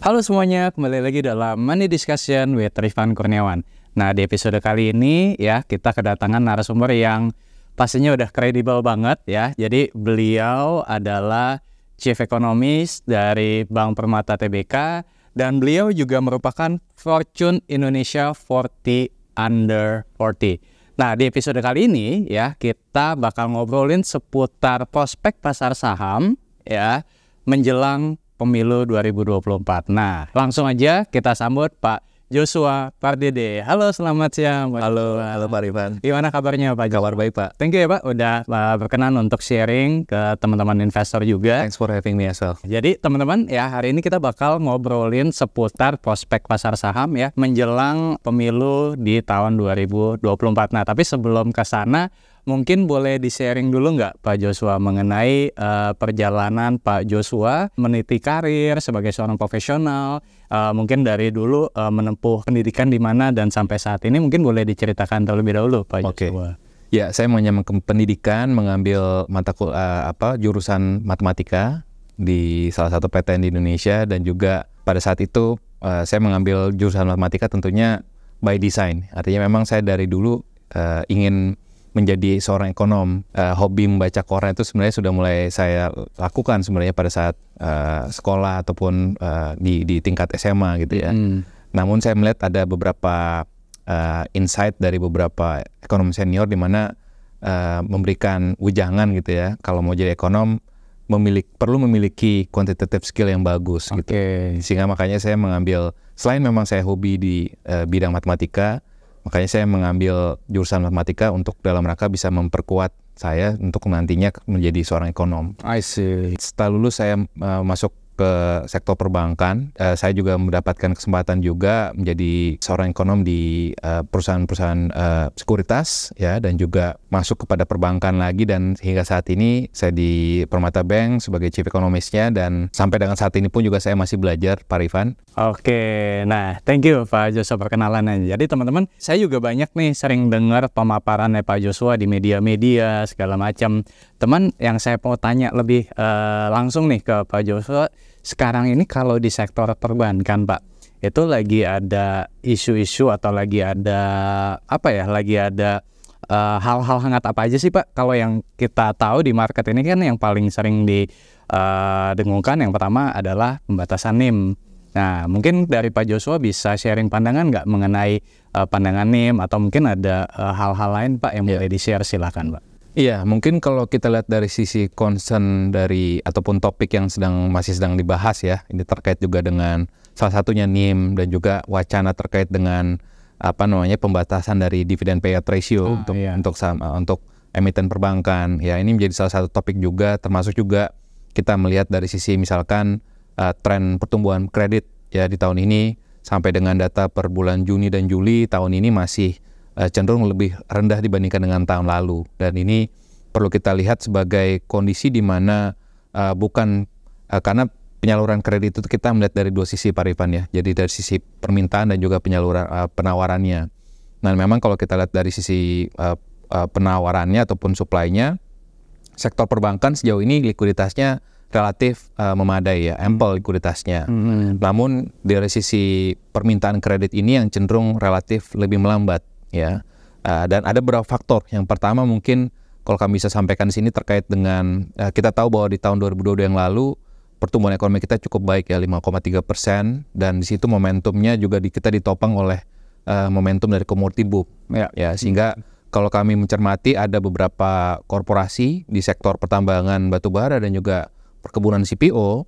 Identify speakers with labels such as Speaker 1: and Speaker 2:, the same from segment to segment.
Speaker 1: Halo semuanya, kembali lagi dalam Money Discussion with Rifan Kurniawan. Nah, di episode kali ini ya kita kedatangan narasumber yang pastinya udah kredibel banget ya. Jadi beliau adalah Chief Economist dari Bank Permata TBK dan beliau juga merupakan Fortune Indonesia 40 Under 40. Nah, di episode kali ini ya kita bakal ngobrolin seputar prospek pasar saham ya menjelang pemilu 2024. Nah, langsung aja kita sambut Pak Joshua Pardede. Halo, selamat siang. Pak halo, Joshua. halo Pak Rifan. Gimana kabarnya Pak? Joshua? Kabar baik Pak. Thank you ya Pak, udah uh, berkenan untuk sharing ke teman-teman investor juga. Thanks for having me as well. Jadi teman-teman ya hari ini kita bakal ngobrolin seputar prospek pasar saham ya menjelang pemilu di tahun 2024. Nah tapi sebelum ke sana Mungkin boleh di-sharing dulu nggak Pak Joshua mengenai uh, perjalanan Pak Joshua meniti karir sebagai seorang profesional, uh, mungkin dari dulu uh, menempuh pendidikan di mana dan sampai saat ini mungkin boleh diceritakan terlebih dahulu Pak okay. Joshua.
Speaker 2: Ya, saya mengenyam pendidikan mengambil mata kul apa jurusan matematika di salah satu PTN di Indonesia dan juga pada saat itu uh, saya mengambil jurusan matematika tentunya by design. Artinya memang saya dari dulu uh, ingin menjadi seorang ekonom, uh, hobi membaca koran itu sebenarnya sudah mulai saya lakukan sebenarnya pada saat uh, sekolah ataupun uh, di di tingkat SMA gitu ya. Hmm. Namun saya melihat ada beberapa uh, insight dari beberapa ekonom senior di mana uh, memberikan wujangan gitu ya kalau mau jadi ekonom memilik perlu memiliki quantitative skill yang bagus okay. gitu. Sehingga makanya saya mengambil selain memang saya hobi di uh, bidang matematika Makanya saya mengambil jurusan matematika untuk dalam rangka bisa memperkuat saya untuk nantinya menjadi seorang ekonom. I see. Setelah lulus saya uh, masuk ke sektor perbankan. Uh, saya juga mendapatkan kesempatan juga menjadi seorang ekonom di eh, perusahaan-perusahaan uh, sekuritas ya dan juga masuk kepada perbankan lagi dan hingga saat ini saya di Permata Bank sebagai chief ekonomisnya dan sampai dengan saat ini pun juga saya masih belajar Pak Rifan.
Speaker 1: Oke, nah thank you Pak Joshua perkenalannya. Jadi teman-teman, saya juga banyak nih sering dengar pemaparannya Pak Joshua di media-media segala macam. Teman yang saya mau tanya lebih uh, langsung nih ke Pak Joshua sekarang ini kalau di sektor perbankan Pak itu lagi ada isu-isu atau lagi ada apa ya lagi ada eh, hal-hal uh, hangat apa aja sih Pak kalau yang kita tahu di market ini kan yang paling sering didengungkan eh, uh, yang pertama adalah pembatasan NIM Nah, mungkin dari Pak Joshua bisa sharing pandangan nggak mengenai uh, pandangan NIM atau mungkin ada hal-hal uh, lain Pak yang yeah. Iya. di-share silakan Pak.
Speaker 2: Iya, mungkin kalau kita lihat dari sisi concern dari ataupun topik yang sedang masih sedang dibahas ya, ini terkait juga dengan salah satunya NIM dan juga wacana terkait dengan apa namanya pembatasan dari dividen payout ratio ah, untuk iya. untuk sama untuk emiten perbankan. Ya, ini menjadi salah satu topik juga termasuk juga kita melihat dari sisi misalkan uh, tren pertumbuhan kredit ya di tahun ini sampai dengan data per bulan Juni dan Juli tahun ini masih Eh, cenderung lebih rendah dibandingkan dengan tahun lalu dan ini perlu kita lihat sebagai kondisi di mana uh, bukan uh, karena penyaluran kredit itu kita melihat dari dua sisi Pak Rifan ya. Jadi dari sisi permintaan dan juga penyaluran uh, penawarannya. Nah, memang kalau kita lihat dari sisi uh, uh, penawarannya ataupun supply sektor perbankan sejauh ini likuiditasnya relatif uh, memadai ya, ample likuiditasnya. Mm -hmm. Namun dari sisi permintaan kredit ini yang cenderung relatif lebih melambat ya. Uh, dan ada beberapa faktor. Yang pertama mungkin kalau kami bisa sampaikan di sini terkait dengan uh, kita tahu bahwa di tahun 2022 yang lalu pertumbuhan ekonomi kita cukup baik ya 5,3 persen dan di situ momentumnya juga di, kita ditopang oleh uh, momentum dari komoditi book ya, ya sehingga kalau kami mencermati ada beberapa korporasi di sektor pertambangan batu bara dan juga perkebunan CPO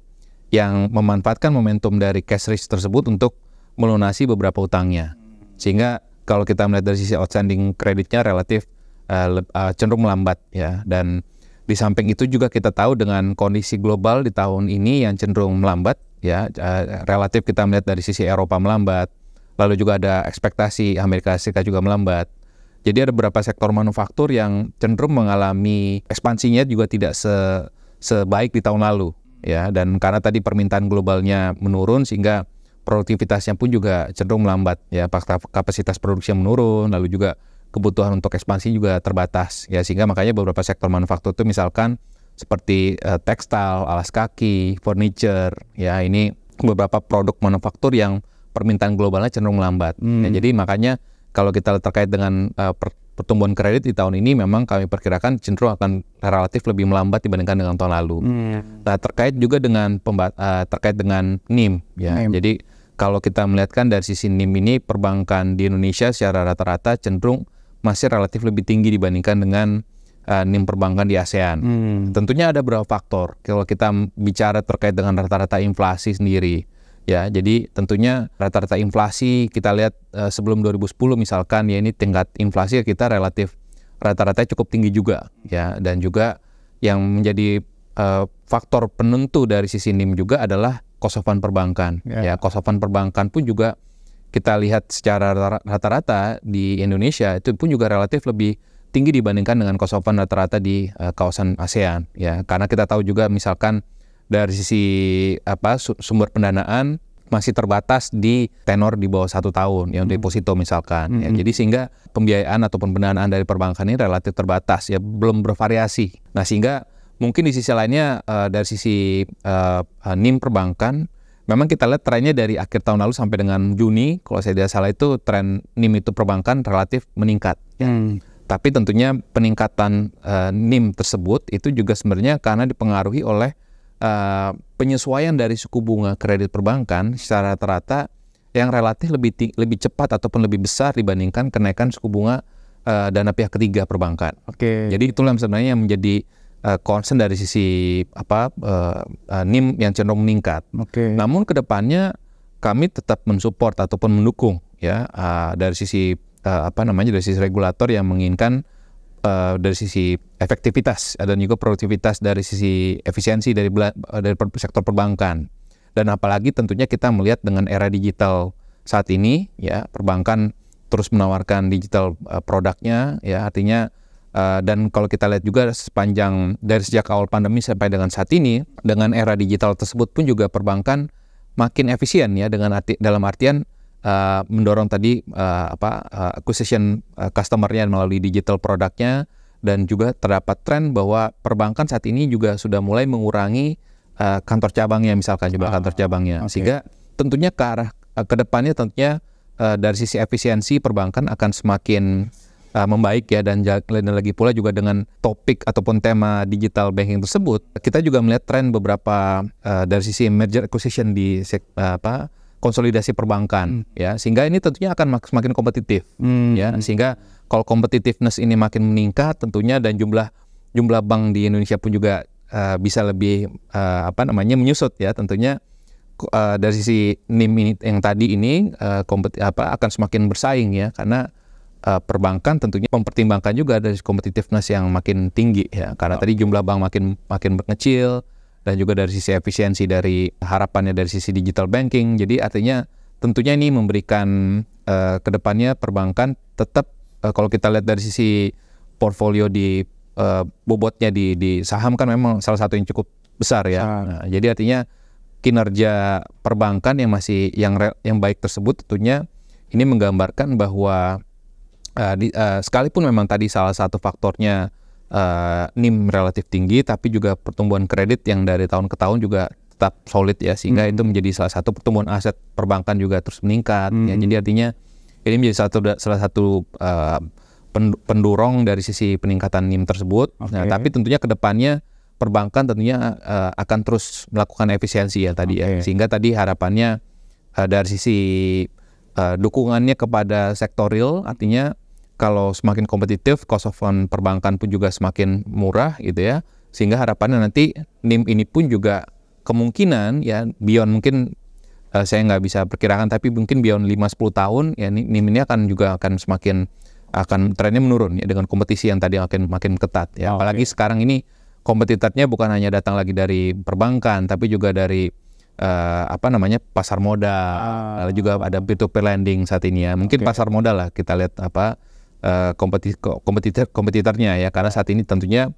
Speaker 2: yang memanfaatkan momentum dari cash rich tersebut untuk melunasi beberapa utangnya sehingga kalau kita melihat dari sisi outstanding kreditnya relatif uh, cenderung melambat ya dan di samping itu juga kita tahu dengan kondisi global di tahun ini yang cenderung melambat ya uh, relatif kita melihat dari sisi Eropa melambat lalu juga ada ekspektasi Amerika Serikat juga melambat jadi ada beberapa sektor manufaktur yang cenderung mengalami ekspansinya juga tidak se sebaik di tahun lalu ya dan karena tadi permintaan globalnya menurun sehingga produktivitasnya pun juga cenderung melambat ya fakta kapasitas produksi yang menurun lalu juga kebutuhan untuk ekspansi juga terbatas ya sehingga makanya beberapa sektor manufaktur itu misalkan seperti uh, tekstil, alas kaki, furniture ya ini beberapa produk manufaktur yang permintaan globalnya cenderung melambat. Ya. Hmm. Ya, jadi makanya kalau kita terkait dengan uh, pertumbuhan kredit di tahun ini memang kami perkirakan cenderung akan relatif lebih melambat dibandingkan dengan tahun lalu. Hmm. Nah, terkait juga dengan pembat, uh, eh, terkait dengan NIM ya. NIM. Jadi kalau kita melihatkan dari sisi NIM ini perbankan di Indonesia secara rata-rata cenderung masih relatif lebih tinggi dibandingkan dengan uh, NIM perbankan di ASEAN. Hmm. Tentunya ada beberapa faktor kalau kita bicara terkait dengan rata-rata inflasi sendiri. Ya, jadi tentunya rata-rata inflasi kita lihat uh, sebelum 2010 misalkan ya ini tingkat inflasi kita relatif rata-rata cukup tinggi juga ya dan juga yang menjadi uh, faktor penentu dari sisi NIM juga adalah kosovan perbankan. Yeah. Ya, kosovan perbankan pun juga kita lihat secara rata-rata di Indonesia itu pun juga relatif lebih tinggi dibandingkan dengan kosovan rata-rata di uh, kawasan ASEAN ya. Karena kita tahu juga misalkan dari sisi apa sumber pendanaan masih terbatas di tenor di bawah satu tahun yang hmm. deposito misalkan ya, hmm ya jadi sehingga pembiayaan ataupun pendanaan dari perbankan ini relatif terbatas ya belum bervariasi nah sehingga Mungkin di sisi lainnya uh, dari sisi uh, NIM perbankan, memang kita lihat trennya dari akhir tahun lalu sampai dengan Juni, kalau saya tidak salah itu tren NIM itu perbankan relatif meningkat. Ya. Hmm. Tapi tentunya peningkatan uh, NIM tersebut itu juga sebenarnya karena dipengaruhi oleh uh, penyesuaian dari suku bunga kredit perbankan secara rata-rata yang relatif lebih lebih cepat ataupun lebih besar dibandingkan kenaikan suku bunga uh, dana pihak ketiga perbankan. Oke. Okay. Jadi itulah sebenarnya yang menjadi uh, concern dari sisi apa uh, uh, NIM yang cenderung meningkat. Okay. Namun kedepannya kami tetap mensupport ataupun mendukung ya uh, dari sisi uh, apa namanya dari sisi regulator yang menginginkan uh, dari sisi efektivitas dan juga produktivitas dari sisi efisiensi dari dari sektor perbankan dan apalagi tentunya kita melihat dengan era digital saat ini ya perbankan terus menawarkan digital uh, produknya ya artinya Uh, dan kalau kita lihat juga sepanjang dari sejak awal pandemi sampai dengan saat ini, dengan era digital tersebut pun juga perbankan makin efisien ya dengan arti, dalam artian uh, mendorong tadi uh, apa uh, acquisition uh, customernya melalui digital produknya dan juga terdapat tren bahwa perbankan saat ini juga sudah mulai mengurangi uh, kantor cabangnya misalkan jumlah ah, kantor cabangnya okay. sehingga tentunya ke arah uh, kedepannya tentunya uh, dari sisi efisiensi perbankan akan semakin uh, membaik ya dan, dan lagi pula juga dengan topik ataupun tema digital banking tersebut kita juga melihat tren beberapa uh, dari sisi merger acquisition di uh, apa konsolidasi perbankan hmm. ya sehingga ini tentunya akan semakin kompetitif hmm. ya sehingga kalau competitiveness ini makin meningkat tentunya dan jumlah jumlah bank di Indonesia pun juga uh, bisa lebih uh, apa namanya menyusut ya tentunya uh, dari sisi NIM yang tadi ini uh, kompet apa akan semakin bersaing ya karena uh, perbankan tentunya mempertimbangkan juga dari competitiveness yang makin tinggi ya karena tadi jumlah bank makin makin mengecil dan juga dari sisi efisiensi dari harapannya dari sisi digital banking jadi artinya tentunya ini memberikan uh, eh, kedepannya perbankan tetap uh, kalau kita lihat dari sisi portfolio di uh, bobotnya di di saham kan memang salah satu yang cukup besar ya nah, jadi artinya kinerja perbankan yang masih yang yang baik tersebut tentunya ini menggambarkan bahwa Eh, di, uh, sekalipun memang tadi salah satu faktornya uh, NIM relatif tinggi, tapi juga pertumbuhan kredit yang dari tahun ke tahun juga tetap solid ya, sehingga hmm. itu menjadi salah satu pertumbuhan aset perbankan juga terus meningkat. Ya. Hmm. Ya, jadi artinya ini menjadi satu salah satu uh, pendorong dari sisi peningkatan NIM tersebut. Okay. Nah, tapi tentunya kedepannya perbankan tentunya uh, akan terus melakukan efisiensi ya tadi okay. ya, sehingga tadi harapannya uh, dari sisi uh, dukungannya kepada sektor real, artinya kalau semakin kompetitif, cost of fund perbankan pun juga semakin murah gitu ya. Sehingga harapannya nanti NIM ini pun juga kemungkinan ya beyond mungkin uh, saya nggak bisa perkirakan tapi mungkin beyond 5-10 tahun ya NIM ini akan juga akan semakin akan trennya menurun ya dengan kompetisi yang tadi akan makin ketat ya. Apalagi okay. sekarang ini kompetitornya bukan hanya datang lagi dari perbankan tapi juga dari uh, apa namanya pasar modal. Ah. Lalu juga ada peer to peer lending saat ini ya. Mungkin okay. pasar modal lah kita lihat apa uh, kompetitor kompetitornya ya karena saat ini tentunya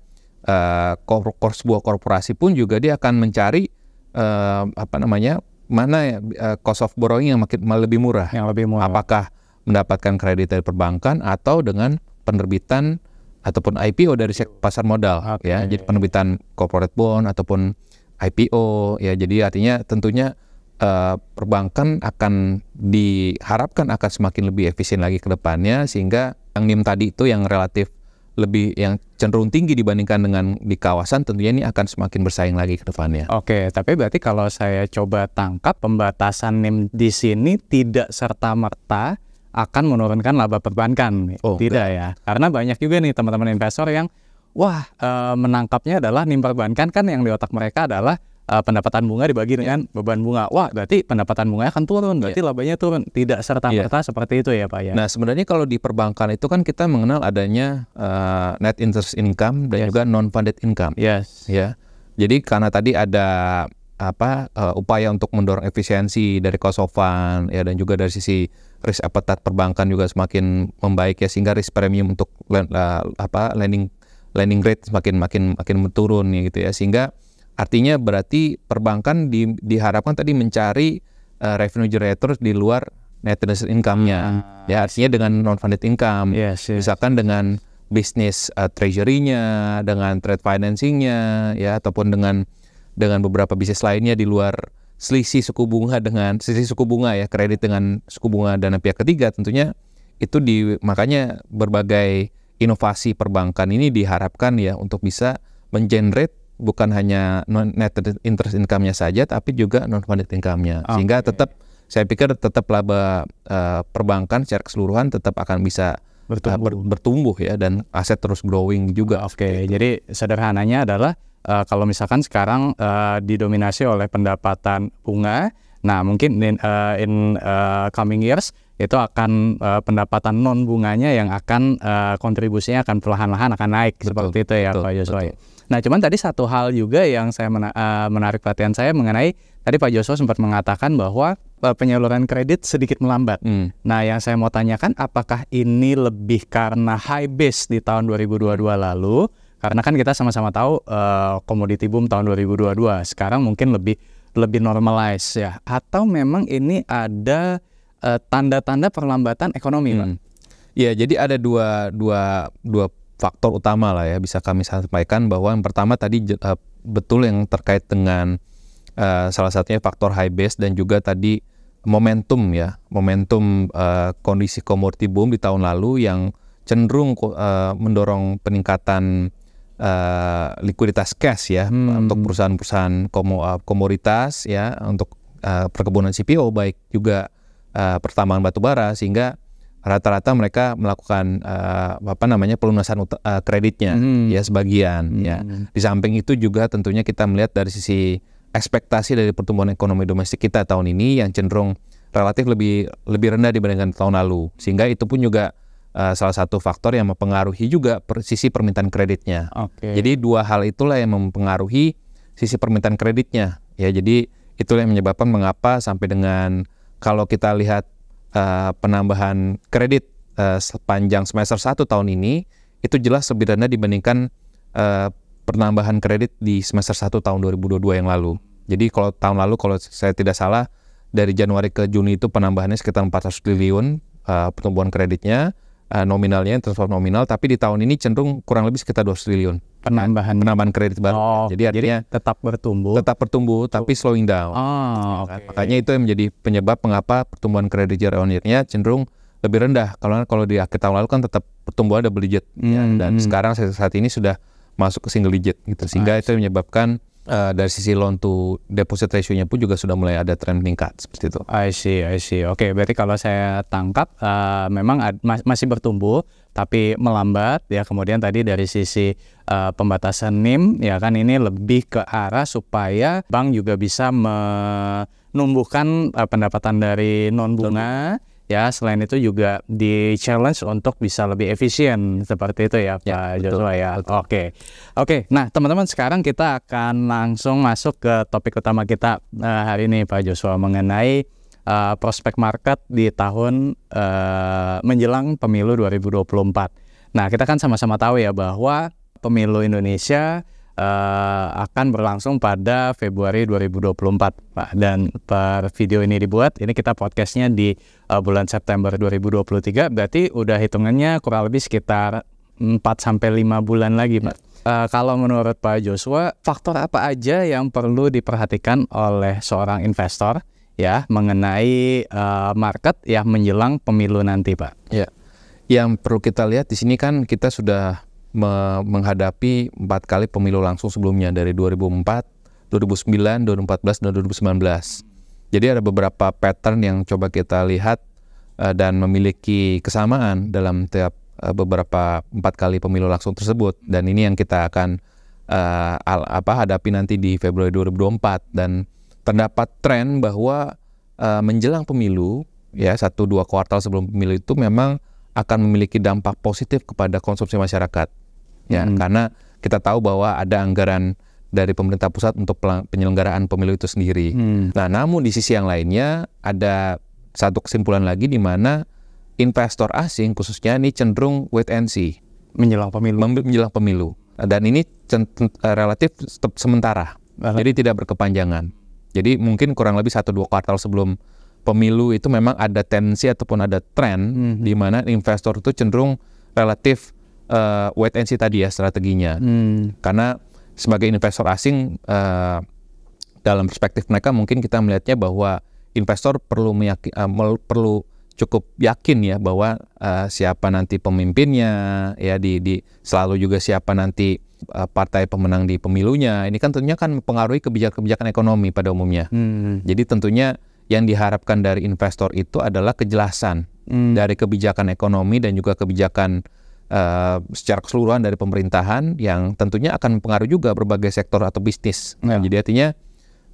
Speaker 2: uh, kor kor sebuah korporasi pun juga dia akan mencari uh, apa namanya mana uh, cost of borrowing yang makin lebih murah yang lebih murah apakah mendapatkan kredit dari perbankan atau dengan penerbitan ataupun IPO dari pasar modal okay. ya jadi penerbitan corporate bond ataupun IPO ya jadi artinya tentunya Eh, perbankan akan diharapkan akan semakin lebih efisien lagi ke depannya sehingga yang NIM tadi itu yang relatif
Speaker 1: lebih yang cenderung tinggi dibandingkan dengan di kawasan tentunya ini akan semakin bersaing lagi ke depannya. Oke, tapi berarti kalau saya coba tangkap pembatasan NIM di sini tidak serta-merta akan menurunkan laba perbankan. Oh, tidak enggak. ya. Karena banyak juga nih teman-teman investor yang wah e, menangkapnya adalah NIM perbankan kan yang di otak mereka adalah uh, pendapatan bunga dibagi dengan iya. beban bunga. Wah, berarti pendapatan bunga akan turun, berarti yeah. labanya turun. Tidak serta merta yeah. seperti itu ya, Pak ya. Nah, sebenarnya kalau di perbankan itu kan kita mengenal adanya
Speaker 2: uh, net interest income dan yes. juga non funded income. Yes. Ya. Jadi karena tadi ada apa uh, upaya untuk mendorong efisiensi dari cost of fund ya dan juga dari sisi risk appetite perbankan juga semakin membaik ya sehingga risk premium untuk uh, apa lending lending rate semakin makin makin menurun ya gitu ya sehingga Artinya berarti perbankan di, diharapkan tadi mencari uh, revenue generator di luar net interest income-nya. Uh, Ya, artinya dengan non funded income. Yes, yes. Misalkan dengan bisnis uh, treasury-nya, dengan trade financing-nya ya ataupun dengan dengan beberapa bisnis lainnya di luar selisih suku bunga dengan selisih suku bunga ya kredit dengan suku bunga dana pihak ketiga tentunya itu di makanya berbagai inovasi perbankan ini diharapkan ya untuk bisa mengenerate bukan hanya net interest income-nya saja tapi juga non funded income-nya okay. Ah, sehingga tetap saya pikir tetap laba uh, perbankan secara keseluruhan tetap akan bisa eh, bertumbuh, uh, bertumbuh ya dan aset
Speaker 1: terus growing juga. Oke, okay. Gitu. jadi sederhananya adalah uh, kalau misalkan sekarang uh, didominasi oleh pendapatan bunga, nah mungkin in, uh, in uh, coming years itu akan uh, pendapatan non bunganya yang akan uh, kontribusinya akan perlahan-lahan akan naik betul, seperti itu ya betul, Pak Yusuf. Ya? Nah, cuman tadi satu hal juga yang saya mena eh, menarik perhatian saya mengenai tadi Pak Joshua sempat mengatakan bahwa eh, penyaluran kredit sedikit melambat. Hmm. Nah, yang saya mau tanyakan apakah ini lebih karena high base di tahun 2022 lalu? Karena kan kita sama-sama tahu eh, komoditi uh, boom tahun 2022. Sekarang mungkin lebih lebih normalize ya atau memang ini ada tanda-tanda uh, perlambatan ekonomi, hmm. Pak? Ya, jadi ada dua dua dua
Speaker 2: faktor utama lah ya bisa kami sampaikan bahwa yang pertama tadi uh, betul yang terkait dengan uh, salah satunya faktor high base dan juga tadi momentum ya momentum uh, kondisi komoditi boom di tahun lalu yang cenderung uh, mendorong peningkatan uh, likuiditas cash ya hmm. untuk perusahaan-perusahaan komo, uh, komoditas ya untuk uh, perkebunan CPO baik juga uh, pertambangan batubara sehingga rata-rata mereka melakukan uh, apa namanya pelunasan uh, kreditnya hmm. ya sebagian hmm. ya. Di samping itu juga tentunya kita melihat dari sisi ekspektasi dari pertumbuhan ekonomi domestik kita tahun ini yang cenderung relatif lebih lebih rendah dibandingkan tahun lalu. Sehingga itu pun juga uh, salah satu faktor yang mempengaruhi juga per, sisi permintaan kreditnya. Okay. Jadi dua hal itulah yang mempengaruhi sisi permintaan kreditnya ya. Jadi itulah yang menyebabkan mengapa sampai dengan kalau kita lihat uh, penambahan kredit uh, sepanjang semester 1 tahun ini itu jelas lebih rendah dibandingkan uh, penambahan kredit di semester 1 tahun 2022 yang lalu. Jadi kalau tahun lalu kalau saya tidak salah dari Januari ke Juni itu penambahannya sekitar 400 triliun uh, pertumbuhan kreditnya uh, nominalnya transfer nominal tapi di tahun ini cenderung kurang lebih sekitar 200 triliun penambahan penambahan kredit baru. Oh, jadi artinya tetap bertumbuh, tetap bertumbuh tapi slowing down. Oh, ah, kan? okay. Makanya itu yang menjadi penyebab mengapa pertumbuhan kredit year on year-nya cenderung lebih rendah. Kalau kalau di akhir tahun lalu kan tetap pertumbuhan double digit ya. hmm, ya, dan hmm. sekarang saat ini sudah masuk ke single digit gitu. Sehingga nice. itu menyebabkan uh, dari sisi loan
Speaker 1: to deposit ratio-nya pun juga sudah mulai ada tren meningkat seperti itu. I see, I see. Oke, okay, berarti kalau saya tangkap uh, memang ad, mas, masih bertumbuh tapi melambat ya kemudian tadi dari sisi uh, pembatasan NIM ya kan ini lebih ke arah supaya bank juga bisa menumbuhkan uh, pendapatan dari non bunga ya selain itu juga di challenge untuk bisa lebih efisien seperti itu ya, ya Pak ya, Joshua betul, ya oke oke okay. okay, nah teman-teman sekarang kita akan langsung masuk ke topik utama kita uh, hari ini Pak Joshua mengenai uh, prospek market di tahun uh, menjelang pemilu 2024. Nah, kita kan sama-sama tahu ya bahwa pemilu Indonesia uh, akan berlangsung pada Februari 2024 Pak. Nah, dan per video ini dibuat, ini kita podcastnya di uh, bulan September 2023, berarti udah hitungannya kurang lebih sekitar 4 sampai 5 bulan lagi Pak. Uh, kalau menurut Pak Joshua, faktor apa aja yang perlu diperhatikan oleh seorang investor ya mengenai uh, market ya menjelang pemilu nanti Pak. Ya. Yang perlu kita lihat di sini kan kita sudah
Speaker 2: me menghadapi empat kali pemilu langsung sebelumnya dari 2004, 2009, 2014 dan 2019. Jadi ada beberapa pattern yang coba kita lihat uh, dan memiliki kesamaan dalam tiap uh, beberapa empat kali pemilu langsung tersebut dan ini yang kita akan uh, al apa hadapi nanti di Februari 2024 dan terdapat tren bahwa uh, menjelang pemilu ya satu dua kuartal sebelum pemilu itu memang akan memiliki dampak positif kepada konsumsi masyarakat ya hmm. karena kita tahu bahwa ada anggaran dari pemerintah pusat untuk penyelenggaraan pemilu itu sendiri. Hmm. Nah, namun di sisi yang lainnya ada satu kesimpulan lagi di mana investor asing khususnya ini cenderung wait and see menjelang pemilu. Menjelang pemilu. Dan ini eh, relatif sementara. sementara. Jadi tidak berkepanjangan. Jadi mungkin kurang lebih satu dua kuartal sebelum pemilu itu memang ada tensi ataupun ada tren mm -hmm. di mana investor itu cenderung relatif uh, wait and see tadi ya strateginya. Mm. Karena sebagai investor asing uh, dalam perspektif mereka mungkin kita melihatnya bahwa investor perlu meyaki, uh, perlu cukup yakin ya bahwa uh, siapa nanti pemimpinnya ya di di selalu juga siapa nanti Eh, partai pemenang di pemilunya ini kan tentunya kan mempengaruhi kebijakan-kebijakan ekonomi pada umumnya. Hmm. Jadi tentunya yang diharapkan dari investor itu adalah kejelasan hmm. dari kebijakan ekonomi dan juga kebijakan uh, secara keseluruhan dari pemerintahan yang tentunya akan mempengaruhi juga berbagai sektor atau bisnis. Ya. Nah, jadi artinya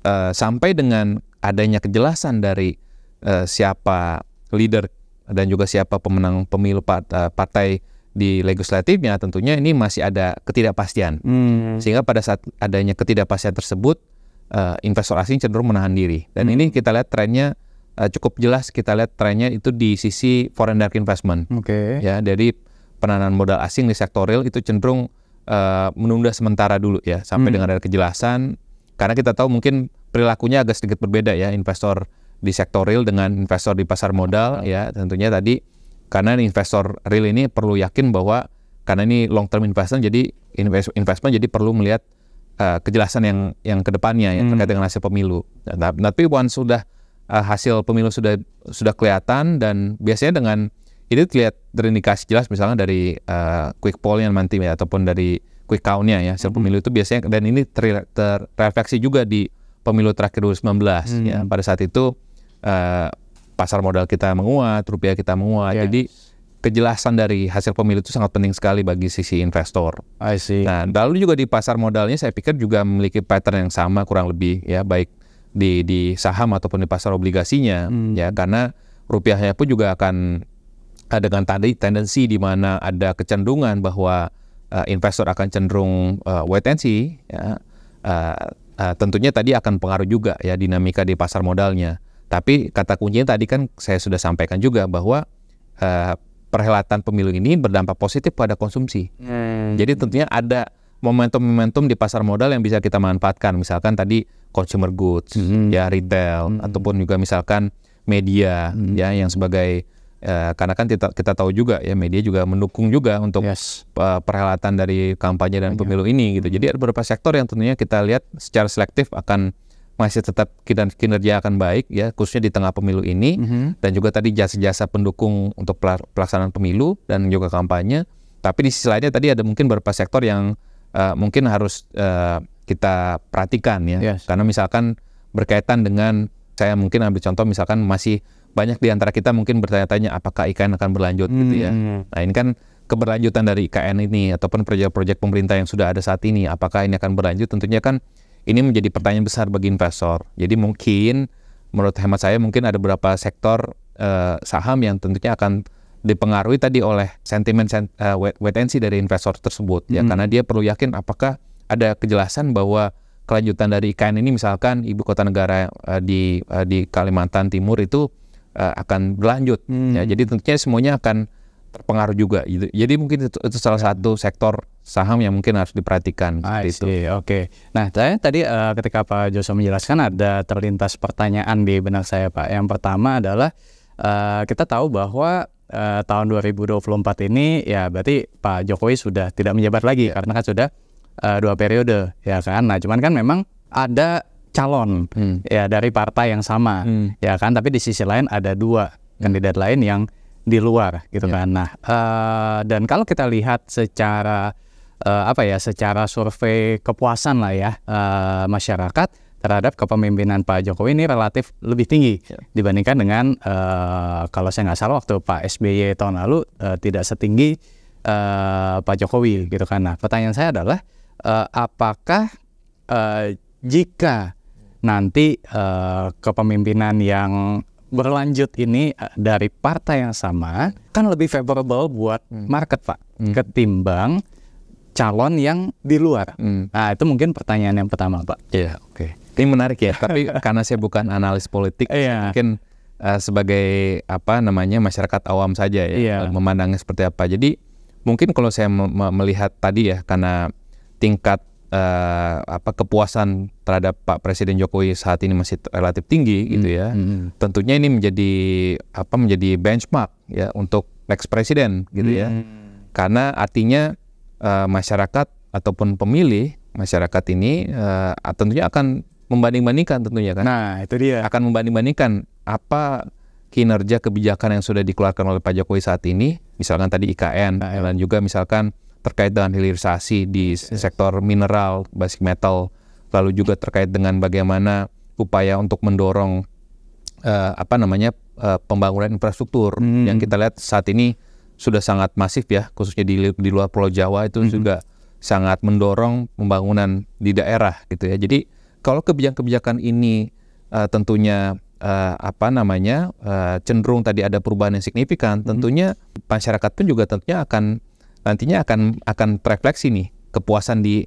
Speaker 2: uh, sampai dengan adanya kejelasan dari uh, siapa leader dan juga siapa pemenang pemilu partai, partai di legislatifnya tentunya ini masih ada ketidakpastian. Hmm. Sehingga pada saat adanya ketidakpastian tersebut uh, investor asing cenderung menahan diri. Dan hmm. ini kita lihat trennya uh, cukup jelas kita lihat trennya itu di sisi foreign direct investment. Okay. Ya, dari penanaman modal asing di sektor real itu cenderung uh, menunda sementara dulu ya sampai hmm. dengan ada kejelasan karena kita tahu mungkin perilakunya agak sedikit berbeda ya investor di sektor real dengan investor di pasar modal ya tentunya tadi karena investor real ini perlu yakin bahwa karena ini long term investment jadi invest, investment jadi perlu melihat uh, kejelasan yang yang kedepannya ya hmm. terkait dengan hasil pemilu. Nah, tapi once sudah uh, hasil pemilu sudah sudah kelihatan dan biasanya dengan itu terlihat terindikasi jelas misalnya dari uh, quick yang nanti ya, ataupun dari quick countnya ya hasil hmm. pemilu itu biasanya dan ini ter, terrefleksi juga di pemilu terakhir 2019 ya. hmm. ya pada saat itu uh, pasar modal kita menguat, rupiah kita menguat. Yes. Iya. Jadi kejelasan dari hasil pemilu itu sangat penting sekali bagi sisi investor. I see. Nah, lalu juga di pasar modalnya saya pikir juga memiliki pattern yang sama kurang lebih ya baik di di saham ataupun di pasar obligasinya hmm. ya karena rupiahnya pun juga akan dengan tadi tendensi di mana ada kecenderungan bahwa uh, investor akan cenderung uh, wait and see ya. Uh, uh, tentunya tadi akan pengaruh juga ya dinamika di pasar modalnya. Tapi kata kuncinya tadi kan saya sudah sampaikan juga bahwa uh, perhelatan pemilu ini berdampak positif pada konsumsi. Hmm. Jadi tentunya ada momentum-momentum di pasar modal yang bisa kita manfaatkan. Misalkan tadi consumer goods, hmm. ya retail, hmm. ataupun juga misalkan media, hmm. ya yang sebagai uh, karena kan kita, kita tahu juga ya media juga mendukung juga untuk yes. perhelatan dari kampanye dan pemilu ini gitu. Jadi ada beberapa sektor yang tentunya kita lihat secara selektif akan masih tetap kita kinerja akan baik ya khususnya di tengah pemilu ini mm -hmm. dan juga tadi jasa-jasa pendukung untuk pelaksanaan pemilu dan juga kampanye tapi di sisi lainnya tadi ada mungkin beberapa sektor yang uh, mungkin harus uh, kita perhatikan ya yes. karena misalkan berkaitan dengan saya mungkin ambil contoh misalkan masih banyak di antara kita mungkin bertanya-tanya apakah IKN akan berlanjut mm -hmm. gitu ya mhm. nah ini kan keberlanjutan dari IKN ini ataupun proyek-proyek pemerintah yang sudah ada saat ini apakah ini akan berlanjut tentunya kan ini menjadi pertanyaan besar bagi investor. Jadi mungkin menurut hemat saya mungkin ada beberapa sektor uh, saham yang tentunya akan dipengaruhi tadi oleh sentimen sen, uh, wait and see dari investor tersebut ya hmm. karena dia perlu yakin apakah ada kejelasan bahwa kelanjutan dari IKN ini misalkan ibu kota negara uh, di uh, di Kalimantan Timur itu uh, akan berlanjut ya. hmm. ya jadi tentunya semuanya akan terpengaruh juga jadi mungkin itu, itu salah satu sektor
Speaker 1: saham yang mungkin harus diperhatikan itu. Oke. Okay. Nah, saya tadi uh, ketika Pak Joso menjelaskan ada terlintas pertanyaan di benak saya, Pak. Yang pertama adalah uh, kita tahu bahwa uh, tahun 2024 ini ya berarti Pak Jokowi sudah tidak menjabat lagi yeah. karena kan sudah uh, dua periode ya kan. Nah, cuman kan memang ada calon hmm. ya dari partai yang sama hmm. ya kan, tapi di sisi lain ada dua hmm. kandidat lain yang di luar gitu yeah. kan. Nah, uh, dan kalau kita lihat secara uh, apa ya secara survei kepuasan lah ya uh, masyarakat terhadap kepemimpinan Pak Jokowi ini relatif lebih tinggi ya. dibandingkan dengan uh, kalau saya nggak salah waktu Pak SBY tahun lalu uh, tidak setinggi uh, Pak Jokowi gitu kan. Nah pertanyaan saya adalah uh, apakah uh, jika nanti uh, kepemimpinan yang berlanjut ini uh, dari partai yang sama kan lebih favorable buat hmm. market Pak hmm. ketimbang calon yang di luar. Hmm. Nah, itu mungkin pertanyaan yang pertama, Pak. Iya, yeah, oke. Okay. Ini menarik
Speaker 2: ya, tapi karena saya bukan analis politik, yeah. mungkin uh, sebagai apa namanya masyarakat awam saja ya, yeah. Iya. memandangnya seperti apa. Jadi mungkin kalau saya melihat tadi ya, karena tingkat uh, apa kepuasan terhadap Pak Presiden Jokowi saat ini masih relatif tinggi hmm, gitu ya. Mm Tentunya ini menjadi apa menjadi benchmark ya untuk next presiden gitu mm ya. Hmm. Karena artinya uh, masyarakat ataupun pemilih masyarakat ini uh, tentunya akan membanding-bandingkan tentunya kan. Nah, itu dia. Akan membanding-bandingkan apa kinerja kebijakan yang sudah dikeluarkan oleh Pak Jokowi saat ini, misalkan tadi IKN nah, ya. dan juga misalkan terkait dengan hilirisasi di yes. sektor mineral, basic metal, lalu juga terkait dengan bagaimana upaya untuk mendorong uh, apa namanya uh, pembangunan infrastruktur hmm. yang kita lihat saat ini sudah sangat masif ya, khususnya di, di luar Pulau Jawa itu mm -hmm. juga sangat mendorong pembangunan di daerah gitu ya. Jadi kalau kebijakan-kebijakan ini uh, tentunya uh, apa namanya uh, cenderung tadi ada perubahan yang signifikan, mm-hmm. tentunya masyarakat pun juga tentunya akan nantinya akan akan refleksi nih kepuasan di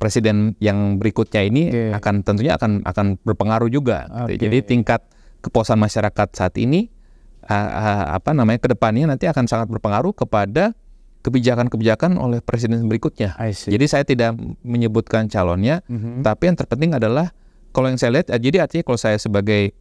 Speaker 2: presiden yang berikutnya ini okay. akan tentunya akan akan berpengaruh juga. Okay. Gitu ya. Jadi tingkat kepuasan masyarakat saat ini apa namanya kedepannya nanti akan sangat berpengaruh kepada kebijakan-kebijakan oleh presiden berikutnya. Jadi saya tidak menyebutkan calonnya, mm-hmm. tapi yang terpenting adalah kalau yang saya lihat, eh, jadi artinya kalau saya sebagai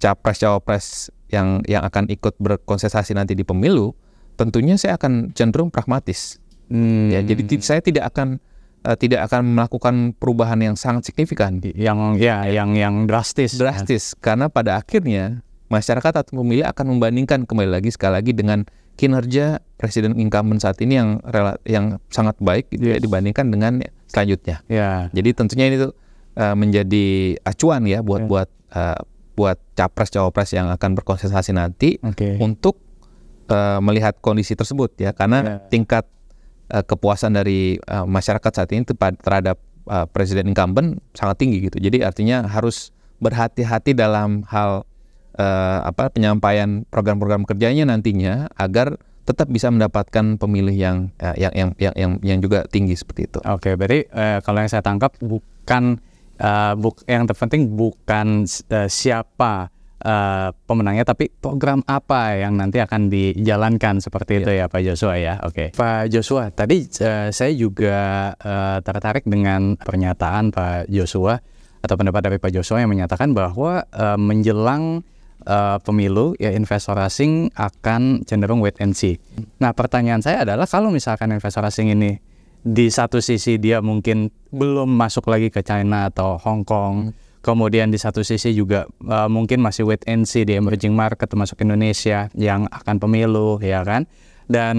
Speaker 2: capres-cawapres yang yang akan ikut berkonsesasi nanti di pemilu, tentunya saya akan cenderung pragmatis. Hmm. Ya, jadi saya tidak akan uh, tidak akan melakukan perubahan yang sangat signifikan. Yang ya, ya. yang yang drastis. Drastis, ya. karena pada akhirnya masyarakat atau pemilih akan membandingkan kembali lagi sekali lagi dengan kinerja presiden incumbent saat ini yang rela, yang sangat baik gitu ya, yes. dibandingkan dengan selanjutnya. Yeah. Jadi tentunya ini tuh uh, menjadi acuan ya buat yeah. buat uh, buat capres cawapres yang akan berkonsentrasi nanti okay. untuk uh, melihat kondisi tersebut ya karena yeah. tingkat uh, kepuasan dari uh, masyarakat saat ini terhadap uh, presiden incumbent sangat tinggi gitu. Jadi artinya harus berhati-hati dalam hal eh, apa penyampaian program-program kerjanya nantinya agar tetap bisa mendapatkan pemilih yang uh, yang, yang yang yang yang juga tinggi seperti itu.
Speaker 1: Oke, okay, berarti eh, kalau yang saya tangkap bukan eh, buk yang terpenting bukan eh, siapa uh, pemenangnya tapi program apa yang nanti akan dijalankan seperti yeah. itu iya. ya Pak Joshua ya. Oke. Okay. Pak Joshua, tadi uh, saya juga uh, tertarik dengan pernyataan Pak Joshua atau pendapat dari Pak Joshua yang menyatakan bahwa uh, menjelang uh, pemilu, ya investor asing akan cenderung wait and see. Nah, pertanyaan saya adalah kalau misalkan investor asing ini di satu sisi dia mungkin belum masuk lagi ke China atau Hong Kong, hmm. kemudian di satu sisi juga uh, mungkin masih wait and see di emerging market termasuk Indonesia yang akan pemilu, ya kan? Dan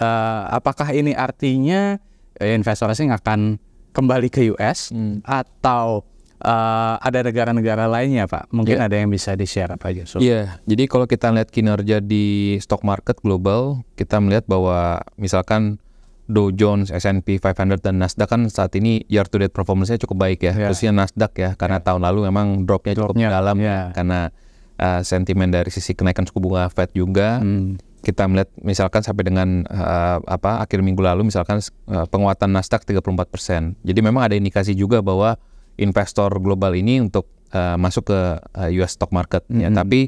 Speaker 1: uh, apakah ini artinya investor asing akan kembali ke US hmm. atau uh, ada negara-negara lainnya Pak. Mungkin yeah. ada yang bisa di-share apa aja. Iya, yeah. jadi kalau kita lihat kinerja
Speaker 2: di stock market global, kita melihat bahwa misalkan Dow Jones, S&P 500 dan Nasdaq kan saat ini year to date performance-nya cukup baik ya. Yeah. Khususnya Nasdaq ya karena yeah. tahun lalu memang drop-nya cukup cukup dalam yeah. Ya. karena uh, sentimen dari sisi kenaikan suku bunga Fed juga. Mm. kita melihat misalkan sampai dengan uh, apa akhir minggu lalu misalkan uh, penguatan Nasdaq 34%. Jadi memang ada indikasi juga bahwa investor global ini untuk uh, masuk ke uh, eh, US stock market mm -hmm. ya mm-hmm. tapi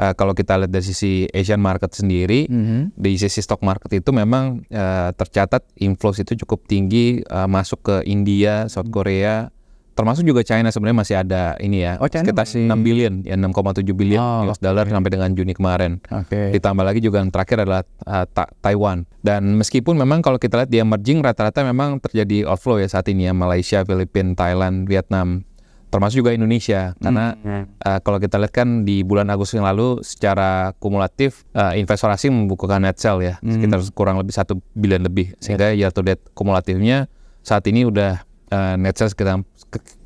Speaker 2: uh, kalau kita lihat dari sisi Asian market sendiri mm -hmm. di sisi stock market itu memang uh, tercatat inflows itu cukup tinggi uh, masuk ke India, South Korea, termasuk juga China sebenarnya masih ada ini ya oh, China sekitar 6 billion ya 6,7 billion oh, US dollar okay. sampai dengan Juni kemarin. Okay. Ditambah lagi juga yang terakhir adalah uh, Taiwan. Dan meskipun memang kalau kita lihat di emerging rata-rata memang terjadi outflow ya saat ini ya Malaysia, Filipina, Thailand, Vietnam termasuk juga Indonesia karena uh, kalau kita lihat kan di bulan Agustus yang lalu secara kumulatif uh, investor asing membukukan net sell ya hmm. sekitar kurang lebih satu billion lebih sehingga yeah. to date kumulatifnya saat ini udah uh, net sales kurang,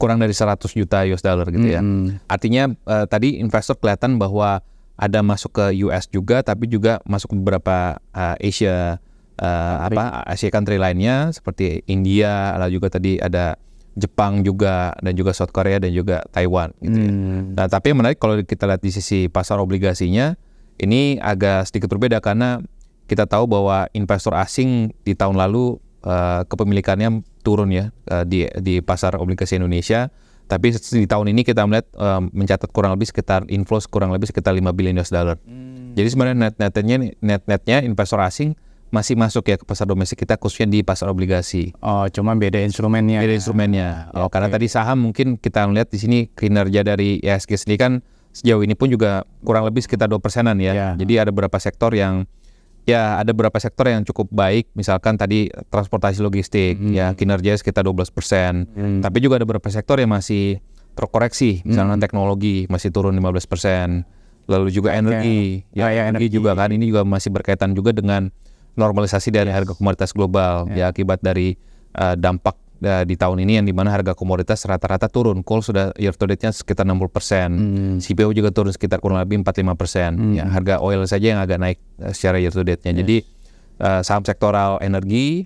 Speaker 2: kurang dari 100 juta US dollar gitu ya. Artinya uh, tadi investor kelihatan bahwa ada masuk ke US juga tapi juga masuk ke beberapa uh, Asia uh, apa Asia country lainnya seperti India, lalu juga tadi ada Jepang juga dan juga South Korea dan juga Taiwan gitu ya. Mm. Nah, tapi yang menarik kalau kita lihat di sisi pasar obligasinya ini agak sedikit berbeda karena kita tahu bahwa investor asing di tahun lalu uh, kepemilikannya turun ya eh, di di pasar obligasi Indonesia. Tapi di tahun ini kita melihat um, mencatat kurang lebih sekitar inflows kurang lebih sekitar 5 billion US dollar. Hmm. Jadi sebenarnya net netnya net netnya investor asing masih masuk ya ke pasar domestik kita khususnya di pasar obligasi. Oh, cuma beda instrumennya. Beda instrumennya. Ya, oh, okay. karena tadi saham mungkin kita melihat di sini kinerja dari ESG sendiri kan sejauh ini pun juga kurang lebih sekitar dua persenan ya. Yeah. Jadi ada beberapa sektor yang Ya, ada beberapa sektor yang cukup baik, misalkan tadi transportasi logistik, hmm. ya kinerjanya sekitar 12 persen. Hmm. Tapi juga ada beberapa sektor yang masih terkoreksi, misalnya hmm. teknologi masih turun 15 persen. Lalu juga okay. energi, ya, ah, ya energi, energi juga kan ini juga masih berkaitan juga dengan normalisasi dari yes. harga komoditas global, yeah. ya akibat dari uh, dampak Nah, di tahun ini yang dimana harga komoditas rata-rata turun. Coal sudah year to date-nya sekitar 60 persen. Hmm. CPO juga turun sekitar kurang lebih 45 persen. Hmm. Ya, harga oil saja yang agak naik eh, secara year to date-nya. Yes. Jadi uh, saham sektoral energi,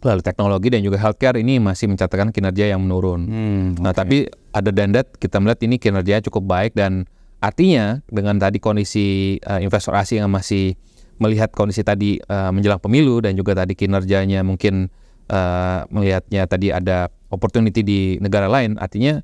Speaker 2: lalu teknologi dan juga healthcare ini masih mencatatkan kinerja yang menurun. Hmm, okay. Nah, tapi ada dandat kita melihat ini kinerja cukup baik dan artinya dengan tadi kondisi uh, investor asing yang masih melihat kondisi tadi uh, menjelang pemilu dan juga tadi kinerjanya mungkin uh, melihatnya tadi ada opportunity di negara lain, artinya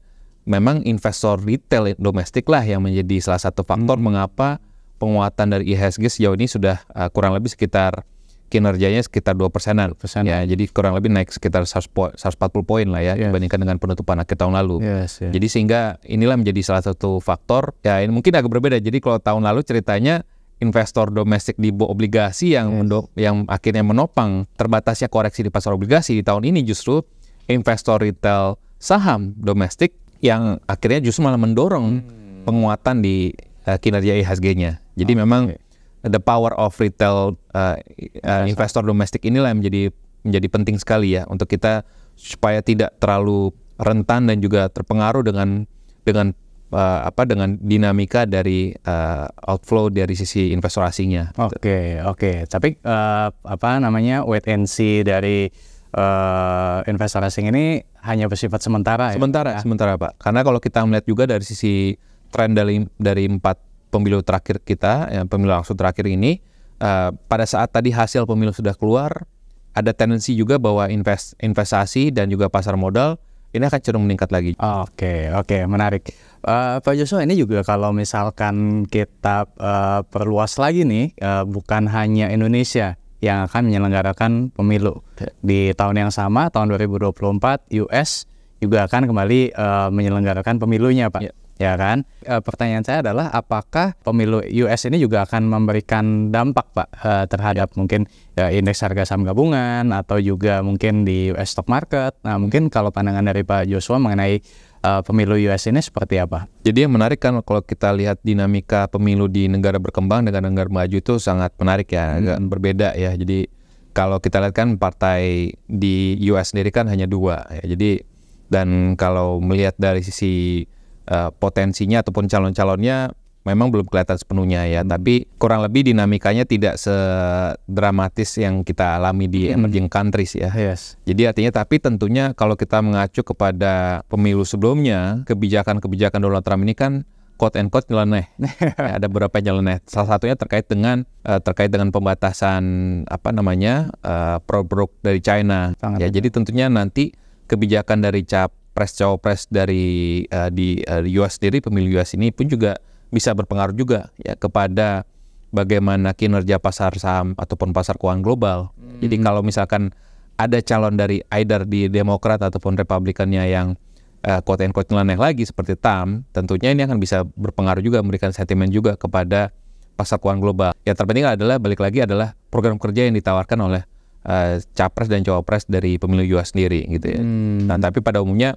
Speaker 2: memang investor retail domestik lah yang menjadi salah satu faktor hmm. mengapa penguatan dari IHSG e sejauh ini sudah uh, kurang lebih sekitar kinerjanya sekitar dua persenan. Ya, jadi kurang lebih naik sekitar 140 poin lah ya yes. dibandingkan dengan penutupan akhir tahun lalu.
Speaker 1: Yes, yes. Jadi
Speaker 2: sehingga inilah menjadi salah satu faktor. Ya, ini mungkin agak berbeda. Jadi kalau tahun lalu ceritanya investor domestik di obligasi yang yes. mendo- yang akhirnya menopang terbatasnya koreksi di pasar obligasi di tahun ini justru investor retail saham domestik yang akhirnya justru malah mendorong hmm. penguatan di uh, kinerja IHSG-nya. E Jadi oh, memang the power of retail uh, uh, investor domestik inilah yang menjadi menjadi penting sekali ya untuk kita supaya tidak terlalu rentan dan juga terpengaruh dengan dengan uh, apa dengan dinamika dari uh, outflow dari sisi investor asingnya.
Speaker 1: Oke okay, oke. Okay. Tapi uh, apa namanya wait and see dari uh, investor asing ini hanya bersifat sementara. Ya? Sementara ya? sementara pak. Karena kalau kita melihat juga
Speaker 2: dari sisi tren dari dari empat pemilu terakhir kita, ya, pemilu langsung terakhir ini, uh, pada saat tadi hasil pemilu sudah keluar, ada tendensi juga bahwa invest
Speaker 1: investasi dan juga pasar modal ini akan cenderung meningkat lagi. Oke, okay, oke, menarik. Uh, Pak Joshua, ini juga kalau misalkan kita uh, perluas lagi nih, uh, bukan hanya Indonesia yang akan menyelenggarakan pemilu di tahun yang sama, tahun 2024, US juga akan kembali uh, menyelenggarakan pemilunya, Pak. Yeah ya kan? E, pertanyaan saya adalah apakah pemilu US ini juga akan memberikan dampak Pak e, terhadap mungkin e, indeks harga saham gabungan atau juga mungkin di US stock market. Nah, mungkin kalau pandangan dari Pak Joshua mengenai e, pemilu US ini seperti apa? Jadi yang menarik kan kalau kita lihat dinamika pemilu di negara berkembang dengan negara maju itu
Speaker 2: sangat menarik ya, hmm. agak berbeda ya. Jadi kalau kita lihat kan partai di US sendiri kan hanya dua ya. Jadi dan kalau melihat dari sisi Eh, potensinya ataupun calon-calonnya memang belum kelihatan sepenuhnya ya, hmm. tapi kurang lebih dinamikanya tidak sedramatis yang kita alami di hmm. emerging countries ya. Yes. Jadi artinya tapi tentunya kalau kita mengacu kepada pemilu sebelumnya, kebijakan-kebijakan Donald Trump ini kan quote and quote nyeleneh. ya, ada beberapa nyeleneh. Salah satunya terkait dengan uh, terkait dengan pembatasan apa namanya uh, eh, produk dari China. Sangat ya, benar. jadi tentunya nanti kebijakan dari cap capres-cawapres dari uh, di uh, eh, US sendiri pemilu US ini pun juga bisa berpengaruh juga ya kepada bagaimana kinerja pasar saham ataupun pasar keuangan global. Hmm. Jadi kalau misalkan ada calon dari either di Demokrat ataupun Republikannya yang uh, quote and quote nyeleneh lagi seperti TAM, tentunya ini akan bisa berpengaruh juga memberikan sentimen juga kepada pasar keuangan global. Yang terpenting adalah balik lagi adalah program kerja yang ditawarkan oleh uh, capres dan cawapres dari pemilu US sendiri gitu ya. Hmm. Nah, tapi pada umumnya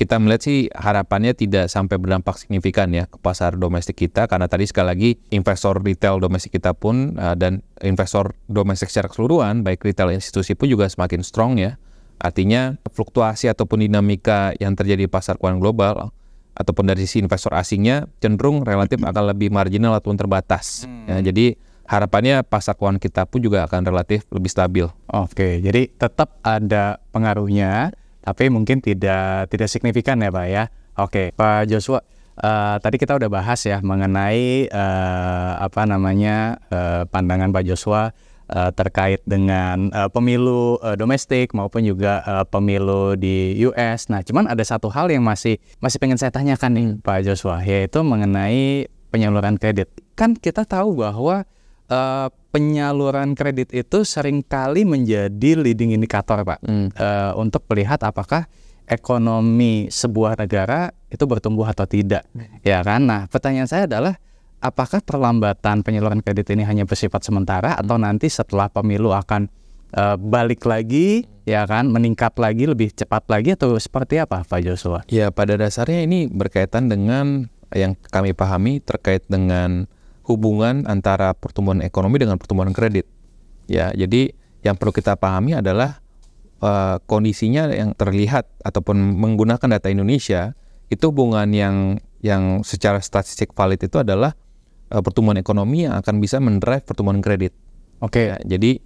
Speaker 2: kita melihat sih harapannya tidak sampai berdampak signifikan ya ke pasar domestik kita karena tadi sekali lagi investor retail domestik kita pun eh, dan investor domestik secara keseluruhan baik retail institusi pun juga semakin strong ya. Artinya fluktuasi ataupun dinamika yang terjadi di pasar keuangan global ataupun dari sisi investor asingnya cenderung relatif akan lebih marginal ataupun terbatas. Hmm. Ya, jadi harapannya
Speaker 1: pasar keuangan kita pun juga akan relatif lebih stabil. Oke, jadi tetap ada pengaruhnya, tapi mungkin tidak tidak signifikan ya Pak ya. Oke, Pak Joshua, uh, tadi kita udah bahas ya mengenai uh, apa namanya uh, pandangan Pak Joshua uh, terkait dengan uh, pemilu uh, domestik maupun juga uh, pemilu di US. Nah, cuman ada satu hal yang masih masih pengen saya tanyakan nih hmm. Pak Joshua, yaitu mengenai penyaluran kredit. Kan kita tahu bahwa uh, penyaluran kredit itu seringkali menjadi leading indikator pak hmm. uh, untuk melihat apakah ekonomi sebuah negara itu bertumbuh atau tidak hmm. ya kan nah pertanyaan saya adalah apakah perlambatan penyaluran kredit ini hanya bersifat sementara atau hmm. nanti setelah pemilu akan uh, balik lagi ya kan meningkat lagi lebih cepat lagi atau seperti apa Pak Joshua? Ya pada dasarnya ini berkaitan
Speaker 2: dengan yang kami pahami terkait dengan hubungan antara pertumbuhan ekonomi dengan pertumbuhan kredit. Ya, jadi yang perlu kita pahami adalah uh, kondisinya yang terlihat ataupun menggunakan data Indonesia itu hubungan yang yang secara statistik valid itu adalah uh, pertumbuhan ekonomi yang akan bisa mendrive pertumbuhan kredit. Oke. Okay. Ya, jadi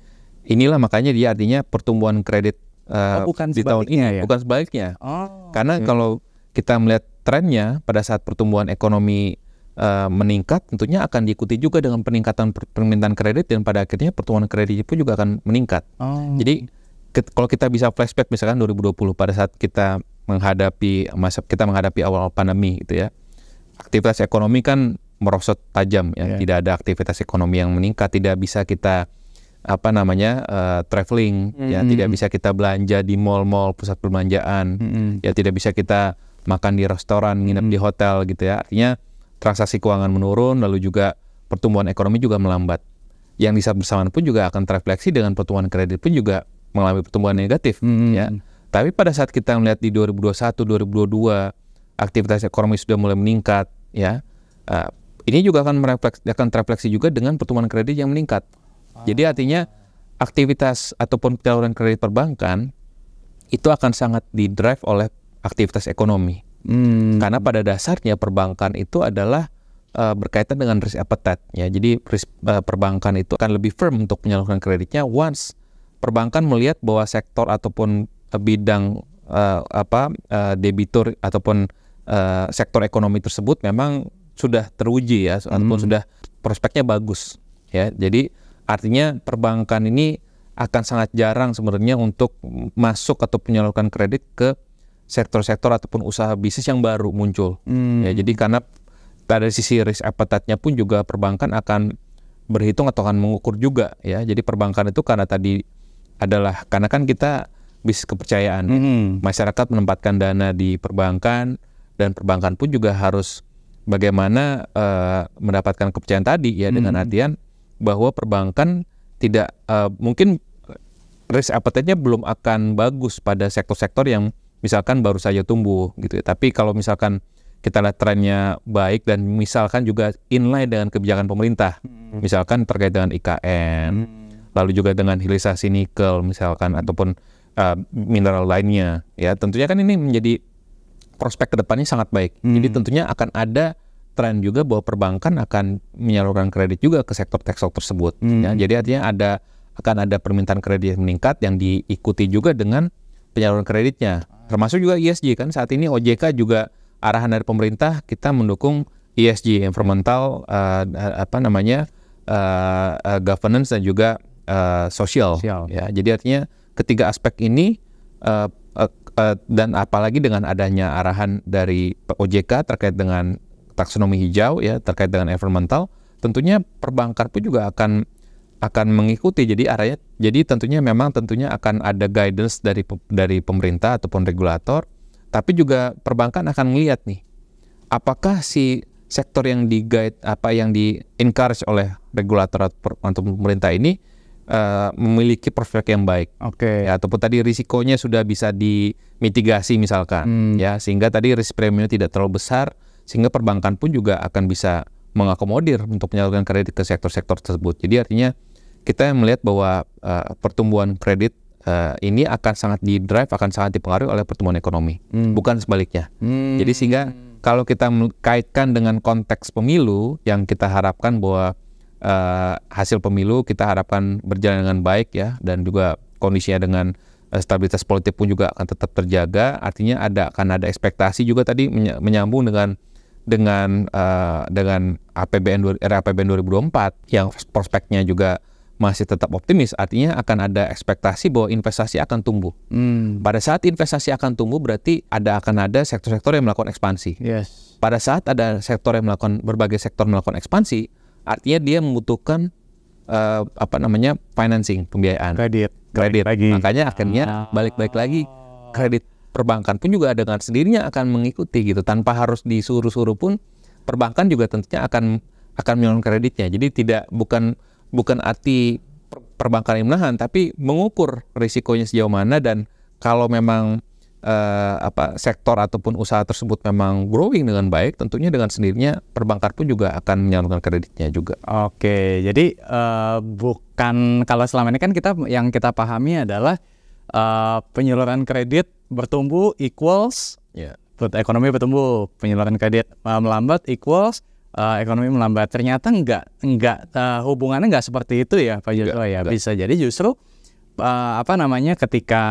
Speaker 2: inilah makanya dia artinya pertumbuhan kredit uh, oh, bukan di tahun ini ya? bukan sebaliknya. Oh. Karena hmm. kalau kita melihat trennya pada saat pertumbuhan ekonomi Eh, meningkat tentunya akan diikuti juga dengan peningkatan permintaan kredit dan pada akhirnya pertumbuhan kredit itu juga akan meningkat. Oh. Jadi kalau kita bisa flashback misalkan 2020 pada saat kita menghadapi masa kita menghadapi awal pandemi gitu ya. Aktivitas ekonomi kan merosot tajam ya, yeah. tidak ada aktivitas ekonomi yang meningkat, tidak bisa kita apa namanya uh, traveling mm -hmm. ya, tidak bisa kita belanja di mall-mall pusat perbelanjaan, mm -hmm. ya tidak bisa kita makan di restoran, nginep mm -hmm. di hotel gitu ya. Artinya transaksi keuangan menurun, lalu juga pertumbuhan ekonomi juga melambat. Yang di saat bersamaan pun juga akan terefleksi dengan pertumbuhan kredit pun juga mengalami pertumbuhan negatif. Hmm. hmm ya. Hmm. Tapi pada saat kita melihat di 2021, 2022 aktivitas ekonomi sudah mulai meningkat, ya uh, ini juga akan merefleks, akan terefleksi juga dengan pertumbuhan kredit yang meningkat. Ah. Jadi artinya aktivitas ataupun penyaluran kredit perbankan itu akan sangat didrive oleh aktivitas ekonomi. Hmm. Karena pada dasarnya perbankan itu adalah uh, berkaitan dengan risk appetite ya. Jadi risk, uh, perbankan itu akan lebih firm untuk menyalurkan kreditnya once perbankan melihat bahwa sektor ataupun eh, bidang uh, apa uh, debitur ataupun uh, sektor ekonomi tersebut memang sudah teruji ya hmm. ataupun sudah prospeknya bagus ya. Jadi artinya perbankan ini akan sangat jarang sebenarnya untuk masuk atau menyalurkan kredit ke sektor-sektor ataupun usaha bisnis yang baru muncul. Hmm. Ya, jadi karena dari sisi risk appetite-nya pun juga perbankan akan berhitung atau akan mengukur juga ya. Jadi perbankan itu karena tadi adalah karena kan kita bisnis kepercayaan. Mm -hmm. Masyarakat menempatkan dana di perbankan dan perbankan pun juga harus bagaimana uh, mendapatkan kepercayaan tadi ya -hmm. dengan artian bahwa perbankan tidak uh, mungkin risk appetite-nya belum akan bagus pada sektor-sektor yang misalkan baru saja tumbuh gitu ya. Tapi kalau misalkan kita lihat trennya baik dan misalkan juga inline dengan kebijakan pemerintah, hmm. misalkan terkait dengan IKN, hmm. lalu juga dengan hilirisasi nikel misalkan hmm. ataupun uh, mineral lainnya, ya tentunya kan ini menjadi prospek kedepannya sangat baik. Hmm. Jadi tentunya akan ada tren juga bahwa perbankan akan menyalurkan kredit juga ke sektor tekstil tersebut. Ya. Hmm. Ya, jadi artinya ada akan ada permintaan kredit yang meningkat yang diikuti juga dengan penyaluran kreditnya. Termasuk juga ESG kan saat ini OJK juga arahan dari pemerintah kita mendukung ESG environmental uh, apa namanya uh, uh, governance dan juga uh, sosial. Ya, jadi artinya ketiga aspek ini uh, uh, uh, dan apalagi dengan adanya arahan dari OJK terkait dengan taksonomi hijau ya terkait dengan environmental, tentunya perbankan pun juga akan akan mengikuti jadi arahnya jadi tentunya memang tentunya akan ada guidance dari dari pemerintah ataupun regulator tapi juga perbankan akan melihat nih apakah si sektor yang di guide apa yang di encourage oleh regulator atau pemerintah ini uh, memiliki prospek yang baik. Oke. Okay. Ya, ataupun tadi risikonya sudah bisa dimitigasi misalkan, hmm. ya sehingga tadi risk premiumnya tidak terlalu besar sehingga perbankan pun juga akan bisa mengakomodir untuk menyalurkan kredit ke sektor-sektor tersebut. Jadi artinya kita melihat bahwa uh, pertumbuhan kredit uh, ini akan sangat di drive akan sangat dipengaruhi oleh pertumbuhan ekonomi hmm. bukan sebaliknya hmm. jadi sehingga kalau kita kaitkan dengan konteks pemilu yang kita harapkan bahwa uh, hasil pemilu kita harapkan berjalan dengan baik ya dan juga kondisinya dengan uh, stabilitas politik pun juga akan tetap terjaga artinya ada akan ada ekspektasi juga tadi menyambung dengan dengan uh, dengan APBN era APBN 2024 yang prospeknya juga masih tetap optimis artinya akan ada ekspektasi bahwa investasi akan tumbuh. Hmm. Pada saat investasi akan tumbuh berarti ada akan ada sektor-sektor yang melakukan ekspansi. Yes. Pada saat ada sektor yang melakukan berbagai sektor melakukan ekspansi, artinya dia membutuhkan uh, apa namanya financing pembiayaan. Kredit. Kredit. Lagi. Makanya akhirnya ah. balik-balik lagi kredit perbankan pun juga dengan sendirinya akan mengikuti gitu tanpa harus disuruh-suruh pun perbankan juga tentunya akan akan menyalurkan kreditnya. Jadi tidak bukan bukan arti perbankan yang menahan tapi mengukur risikonya sejauh mana dan kalau memang eh, apa sektor ataupun usaha tersebut memang growing dengan baik tentunya dengan sendirinya perbankan pun juga akan menyalurkan kreditnya juga.
Speaker 1: Oke, jadi eh, bukan kalau selama ini kan kita yang kita pahami adalah eh, penyaluran kredit bertumbuh equals yeah. ekonomi bertumbuh, penyaluran kredit eh, melambat equals uh, ekonomi melambat. Ternyata enggak enggak uh, hubungannya enggak seperti itu ya Pak Joshua enggak, ya. Enggak. Bisa jadi justru uh, apa namanya ketika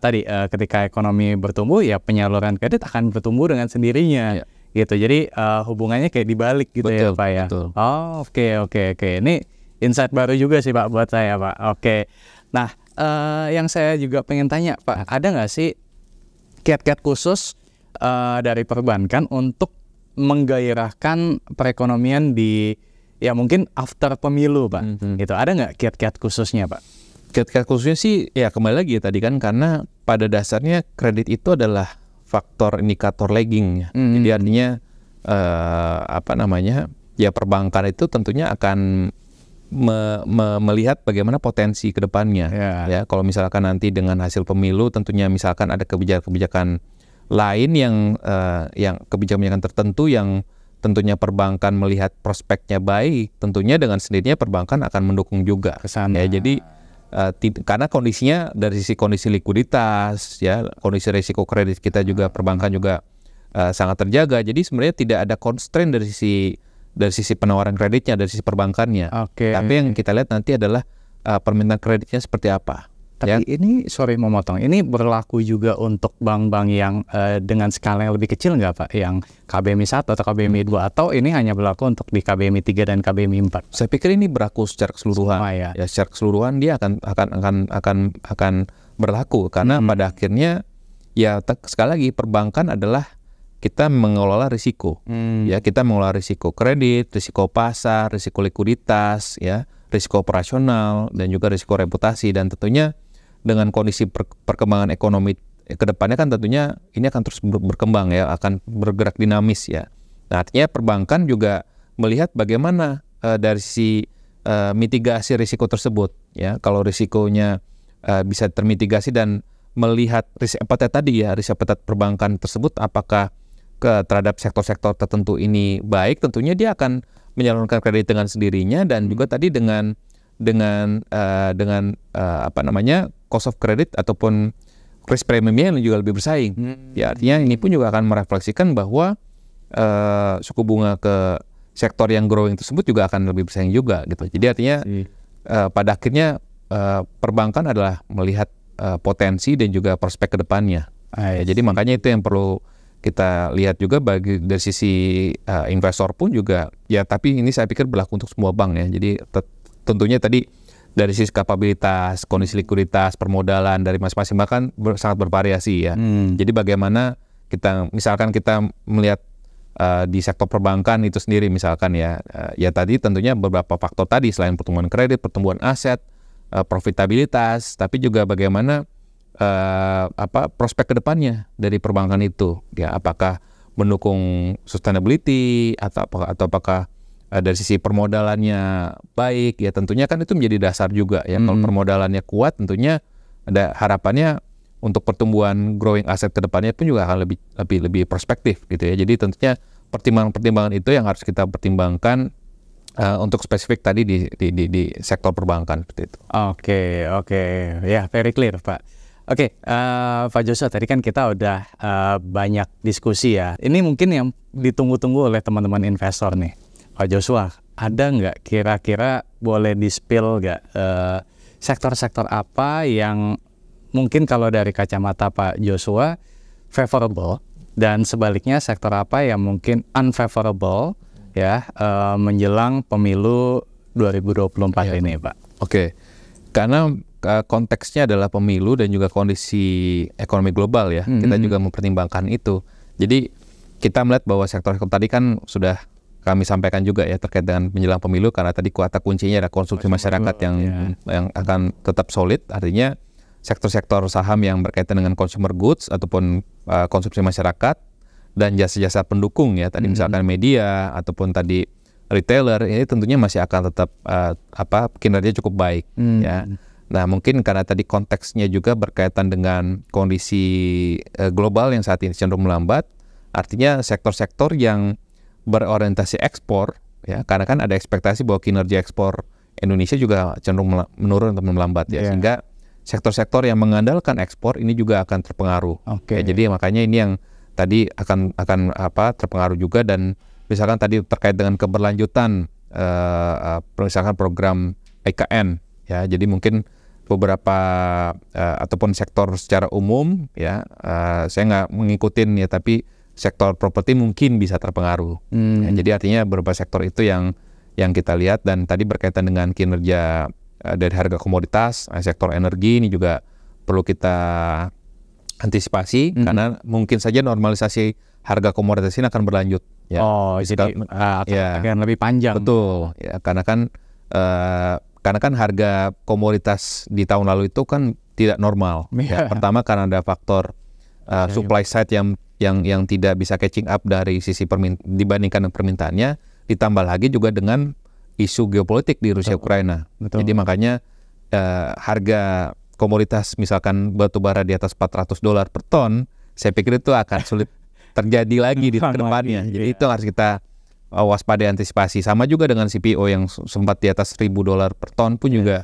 Speaker 1: tadi uh, ketika ekonomi bertumbuh ya penyaluran kredit akan bertumbuh dengan sendirinya. Ya. Gitu. Jadi uh, hubungannya kayak dibalik gitu ya, betul, ya Pak ya. Betul. Oh, oke okay, oke okay, oke. Okay. Ini insight baru juga sih Pak buat saya Pak. Oke. Okay. Nah, uh, yang saya juga pengen tanya Pak, ada nggak sih kiat-kiat khusus uh, dari perbankan untuk menggairahkan perekonomian di ya mungkin after pemilu pak mm -hmm. gitu ada nggak kiat-kiat khususnya pak kiat-kiat khususnya sih ya kembali lagi ya tadi kan karena pada
Speaker 2: dasarnya kredit itu adalah faktor indikator lagging mm -hmm. jadi artinya eh, apa namanya ya perbankan itu tentunya akan me, me, melihat bagaimana potensi kedepannya yeah. ya kalau misalkan nanti dengan hasil pemilu tentunya misalkan ada kebijakan-kebijakan lain yang uh, yang kebijakan tertentu yang tentunya perbankan melihat prospeknya baik, tentunya dengan sendirinya perbankan akan mendukung juga. Kesana. Ya, jadi uh, karena kondisinya dari sisi kondisi likuiditas, ya kondisi risiko kredit kita juga perbankan juga uh, sangat terjaga. Jadi sebenarnya tidak ada constraint dari sisi dari sisi penawaran kreditnya, dari sisi perbankannya. Okay. Tapi yang kita lihat nanti
Speaker 1: adalah uh, permintaan kreditnya seperti apa. Tapi ya. ini sorry memotong, ini berlaku juga untuk bank-bank yang uh, dengan skala yang lebih kecil nggak Pak? Yang KBMI 1 atau KBMI 2 hmm. atau ini hanya berlaku untuk di KBMI 3 dan KBMI 4? Saya pikir ini berlaku secara keseluruhan. Semua, oh,
Speaker 2: ya. ya secara keseluruhan dia akan akan akan akan akan berlaku karena hmm. pada akhirnya ya sekali lagi perbankan adalah kita mengelola risiko. Hmm. Ya, kita mengelola risiko kredit, risiko pasar, risiko likuiditas, ya, risiko operasional dan juga risiko reputasi dan tentunya dengan kondisi perkembangan ekonomi eh, kedepannya kan tentunya ini akan terus berkembang ya, akan bergerak dinamis ya. Nah, artinya perbankan juga melihat bagaimana uh, dari si uh, eh, mitigasi risiko tersebut ya. Kalau risikonya uh, bisa termitigasi dan melihat risk appetite tadi ya, risk appetite perbankan tersebut apakah ke terhadap sektor-sektor tertentu ini baik, tentunya dia akan menyalurkan kredit dengan sendirinya dan hmm. juga tadi dengan dengan uh, dengan uh, apa namanya cost of credit ataupun risk premiumnya yang juga lebih bersaing. Ya, hmm. Ya artinya ini pun juga akan merefleksikan bahwa uh, suku bunga ke sektor yang growing tersebut juga akan lebih bersaing juga gitu. Jadi artinya si. uh, pada akhirnya uh, perbankan adalah melihat uh, potensi dan juga prospek kedepannya. Ya, jadi makanya itu yang perlu kita lihat juga bagi dari sisi uh, investor pun juga ya tapi ini saya pikir berlaku untuk semua bank ya jadi tet tentunya tadi dari sisi kapabilitas, kondisi likuiditas, permodalan dari masing-masing bahkan ber, sangat bervariasi ya. Hmm. Jadi bagaimana kita misalkan kita melihat uh, di sektor perbankan itu sendiri misalkan ya uh, ya tadi tentunya beberapa faktor tadi selain pertumbuhan kredit, pertumbuhan aset, uh, profitabilitas, tapi juga bagaimana uh, apa prospek kedepannya dari perbankan itu ya apakah mendukung sustainability atau apakah, atau apakah Eh, dari sisi permodalannya baik ya tentunya kan itu menjadi dasar juga ya hmm. kalau permodalannya kuat tentunya ada harapannya untuk pertumbuhan growing aset kedepannya pun juga akan lebih lebih lebih prospektif gitu ya jadi tentunya pertimbangan-pertimbangan itu yang harus kita pertimbangkan uh, untuk spesifik tadi di, di di di sektor perbankan
Speaker 1: seperti itu oke okay, oke okay. ya yeah, very clear pak Oke, okay, uh, eh, Pak Joshua, tadi kan kita udah uh, banyak diskusi ya. Ini mungkin yang ditunggu-tunggu oleh teman-teman investor nih Pak Joshua, ada nggak kira-kira boleh di-spill nggak eh, sektor-sektor apa yang mungkin kalau dari kacamata Pak Joshua favorable dan sebaliknya sektor apa yang mungkin unfavorable ya eh, menjelang pemilu 2024 ya. ini Pak? Oke, karena konteksnya adalah pemilu dan juga kondisi ekonomi
Speaker 2: global ya. Mm -hmm. Kita mhm. juga mempertimbangkan itu. Jadi kita melihat bahwa sektor-sektor tadi kan sudah kami sampaikan juga ya terkait dengan menjelang pemilu karena tadi kuota kuncinya ada konsumsi masyarakat yang yeah. yang akan tetap solid artinya sektor-sektor saham yang berkaitan dengan consumer goods ataupun uh, konsumsi masyarakat dan jasa-jasa pendukung ya tadi mm -hmm. misalkan media ataupun tadi retailer ini tentunya masih akan tetap uh, apa kinerja cukup baik mm -hmm. ya. Nah, mungkin karena tadi konteksnya juga berkaitan dengan kondisi uh, global yang saat ini cenderung melambat, artinya sektor-sektor yang berorientasi ekspor ya karena kan ada ekspektasi bahwa kinerja ekspor Indonesia juga cenderung menurun atau melambat ya yeah. sehingga sektor-sektor yang mengandalkan ekspor ini juga akan terpengaruh. Okay. Ya, jadi makanya ini yang tadi akan akan apa terpengaruh juga dan misalkan tadi terkait dengan keberlanjutan uh, misalkan program IKN ya jadi mungkin beberapa uh, ataupun sektor secara umum ya uh, saya nggak mengikutin ya tapi sektor properti mungkin bisa terpengaruh. Hmm. Ya, jadi artinya beberapa sektor itu yang yang kita lihat dan tadi berkaitan dengan kinerja eh, dari harga komoditas, eh, sektor energi ini juga perlu kita antisipasi hmm. karena mungkin saja normalisasi harga komoditas ini akan berlanjut. Ya. Oh, jadi uh, akan, ya. lebih panjang. Betul, ya, karena kan uh, karena kan harga komoditas di tahun lalu itu kan tidak normal. Yeah. Ya, iya. pertama karena ada faktor uh, supply side yang yang yang tidak bisa catching up dari sisi perminta, dibandingkan permintaannya ditambah lagi juga dengan isu geopolitik di Rusia Ukraina. Betul. Jadi makanya eh, harga komoditas misalkan batu bara di atas 400 dolar per ton, saya pikir itu akan sulit terjadi lagi di kedepannya. Jadi iya. itu harus kita eh, waspada antisipasi. Sama juga dengan CPO yang sempat di atas 1000 dolar per ton pun iya. juga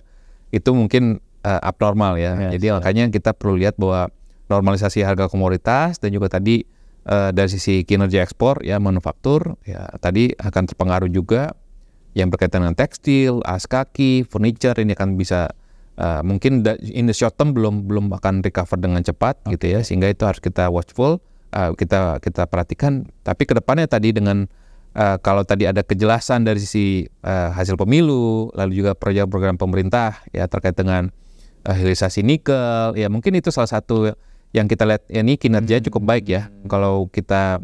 Speaker 2: itu mungkin uh, abnormal ya. Yeah, Jadi iya. makanya kita perlu lihat bahwa normalisasi harga komoditas dan juga tadi uh, dari sisi kinerja ekspor ya manufaktur ya tadi akan terpengaruh juga yang berkaitan dengan tekstil, as kaki, furniture ini akan bisa uh, mungkin in the short term belum belum akan recover dengan cepat okay. gitu ya sehingga itu harus kita watchful uh, kita kita perhatikan tapi kedepannya tadi dengan uh, kalau tadi ada kejelasan dari sisi uh, hasil pemilu, lalu juga proyek program pemerintah ya terkait dengan uh, hilirisasi nikel, ya mungkin itu salah satu yang kita lihat ya ini kinerja hmm. cukup baik ya. Hmm. Kalau kita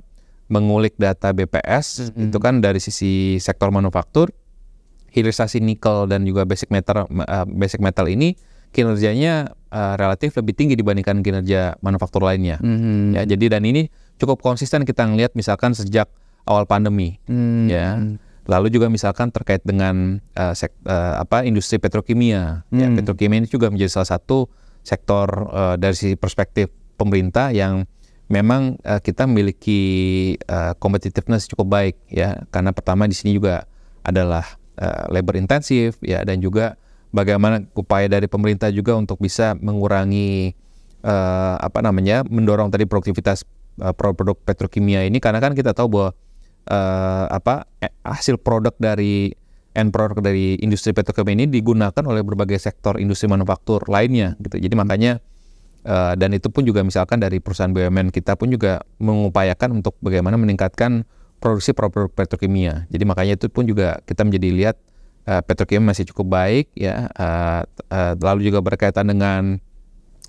Speaker 2: mengulik data BPS hmm. itu kan dari sisi sektor manufaktur, hilirisasi nikel dan juga basic metal uh, basic metal ini kinerjanya uh, relatif lebih tinggi dibandingkan kinerja manufaktur lainnya. Hmm. Ya, jadi dan ini cukup konsisten kita ngelihat misalkan sejak awal pandemi hmm. ya. Lalu juga misalkan terkait dengan uh, sek, uh, apa industri petrokimia. Ya, hmm. Ya, petrokimia ini juga menjadi salah satu sektor uh, dari sisi perspektif pemerintah yang memang uh, kita memiliki uh, eh, competitiveness cukup baik ya karena pertama di sini juga adalah uh, labor intensif ya dan juga bagaimana upaya dari pemerintah juga untuk bisa mengurangi uh, apa namanya mendorong tadi produktivitas uh, produk petrokimia ini karena kan kita tahu bahwa uh, apa hasil produk dari end product dari industri petrokimia ini digunakan oleh berbagai sektor industri manufaktur lainnya gitu jadi makanya Eh, dan itu pun juga misalkan dari perusahaan BUMN kita pun juga mengupayakan untuk bagaimana meningkatkan produksi produk petrokimia. Jadi makanya itu pun juga kita menjadi lihat uh, petrokimia masih cukup baik ya. Uh, uh, lalu juga berkaitan dengan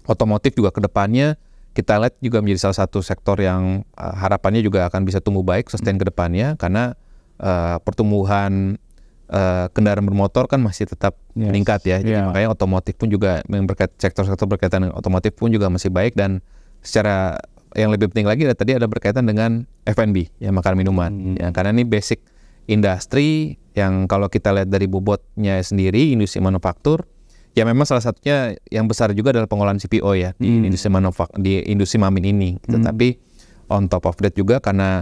Speaker 2: otomotif juga kedepannya kita lihat juga menjadi salah satu sektor yang uh, harapannya juga akan bisa tumbuh baik sustain hmm. kedepannya karena uh, pertumbuhan uh, kendaraan bermotor kan masih tetap yes. meningkat ya. Jadi yeah. makanya otomotif pun juga yang berkait sektor-sektor berkaitan dengan otomotif pun juga masih baik dan secara yang lebih penting lagi tadi ada berkaitan dengan F&B ya makan minuman. Mm -hmm. Ya karena ini basic industri yang kalau kita lihat dari bobotnya sendiri industri manufaktur ya memang salah satunya yang besar juga adalah pengolahan CPO ya di mm. industri manufak di industri mamin ini. Tetapi gitu. hmm. on top of that juga karena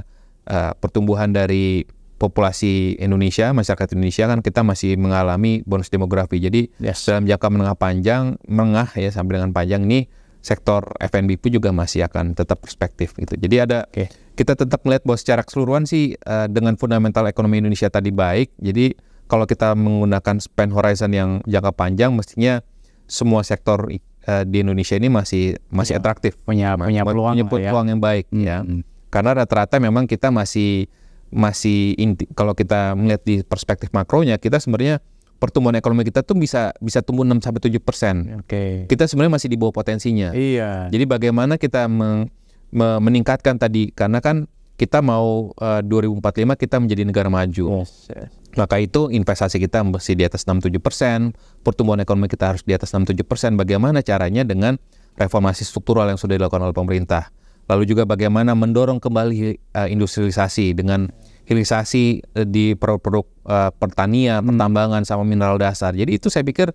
Speaker 2: uh, pertumbuhan dari populasi Indonesia, masyarakat Indonesia kan kita masih mengalami bonus demografi. Jadi yes. dalam jangka menengah panjang, mengah ya sampai dengan panjang ini sektor F&B pun juga masih akan tetap perspektif gitu. Jadi ada okay. kita tetap melihat bahwa secara keseluruhan sih uh, dengan fundamental ekonomi Indonesia tadi baik. Jadi kalau kita menggunakan span horizon yang jangka panjang mestinya semua sektor uh, di Indonesia ini masih masih ya. atraktif punya punya peluang, punya ya. peluang ya. yang baik hmm. ya. Hmm. Karena rata-rata memang kita masih masih inti, kalau kita melihat di perspektif makronya kita sebenarnya pertumbuhan ekonomi kita tuh bisa bisa tumbuh 6 sampai 7 persen. Oke. Okay. Kita sebenarnya masih di bawah potensinya.
Speaker 1: Iya. Jadi
Speaker 2: bagaimana kita meng, me, meningkatkan tadi karena kan kita mau eh, uh, 2045 kita menjadi negara maju. Yes, Maka itu investasi kita mesti di atas 6-7 persen, pertumbuhan ekonomi kita harus di atas 6-7 persen. Bagaimana caranya dengan reformasi struktural yang sudah dilakukan oleh pemerintah? Lalu juga bagaimana mendorong kembali uh, industrialisasi dengan hilirisasi eh, di produk-produk uh, pertanian, hmm. pertambangan sama mineral dasar. Jadi itu saya pikir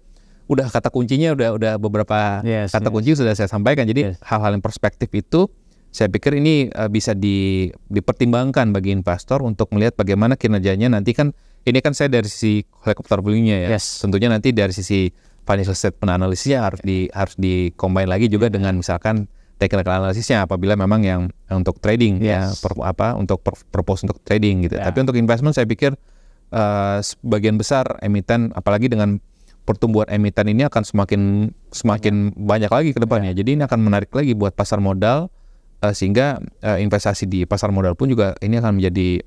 Speaker 2: udah kata kuncinya udah udah beberapa yes, kata yes. kunci sudah saya sampaikan. Jadi hal-hal yes. yang perspektif itu saya pikir ini uh, bisa di, dipertimbangkan bagi investor untuk melihat bagaimana kinerjanya nanti kan ini kan saya dari sisi helikopter bulunya ya. Yes. Tentunya nanti dari sisi financial statement analisisnya harus di harus dikombin lagi juga dengan misalkan technical analisisnya apabila memang yang, untuk trading ya, yes. ya per, apa untuk per, propose untuk trading gitu. Yeah. Tapi untuk investment saya pikir uh, sebagian besar emiten apalagi dengan pertumbuhan emiten ini akan semakin semakin banyak lagi ke depannya. Yeah. Jadi ini akan menarik lagi buat pasar modal uh, sehingga uh, investasi di pasar modal pun juga ini akan menjadi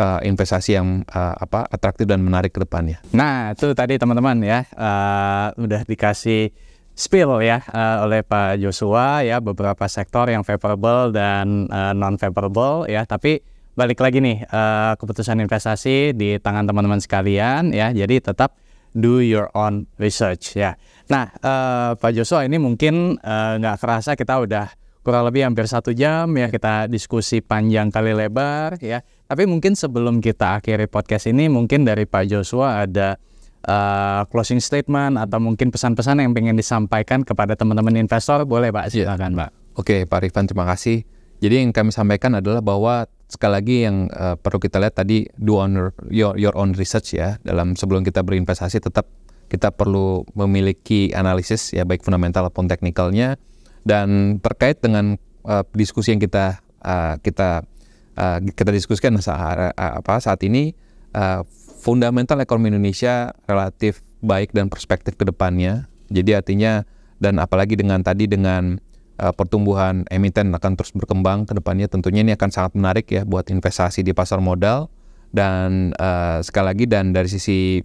Speaker 2: uh, investasi yang uh, apa atraktif dan menarik ke depannya.
Speaker 1: Nah, itu tadi teman-teman ya uh, udah dikasih spill ya uh, oleh Pak Joshua ya beberapa sektor yang favorable dan uh, eh, non favorable ya tapi balik lagi nih uh, keputusan investasi di tangan teman-teman sekalian ya jadi tetap do your own research ya nah uh, Pak Joshua ini mungkin nggak uh, kerasa kita udah kurang lebih hampir satu jam ya kita diskusi panjang kali lebar ya tapi mungkin sebelum kita akhiri podcast ini mungkin dari Pak Joshua ada uh, closing statement atau mungkin pesan-pesan yang ingin disampaikan kepada teman-teman investor boleh Pak iya. silakan yeah. Pak. Oke okay, Pak Rifan terima kasih. Jadi yang kami sampaikan adalah bahwa sekali lagi yang uh, perlu kita lihat tadi
Speaker 2: do on your, your own research ya dalam sebelum kita berinvestasi tetap kita perlu memiliki analisis ya baik fundamental maupun teknikalnya dan terkait dengan uh, diskusi yang kita uh, kita uh, kita diskusikan saat uh, apa saat ini uh, fundamental ekonomi Indonesia relatif baik dan perspektif ke depannya. Jadi artinya dan apalagi dengan tadi dengan uh, pertumbuhan emiten akan terus berkembang ke depannya tentunya ini akan sangat menarik ya buat investasi di pasar modal dan uh, sekali lagi dan dari sisi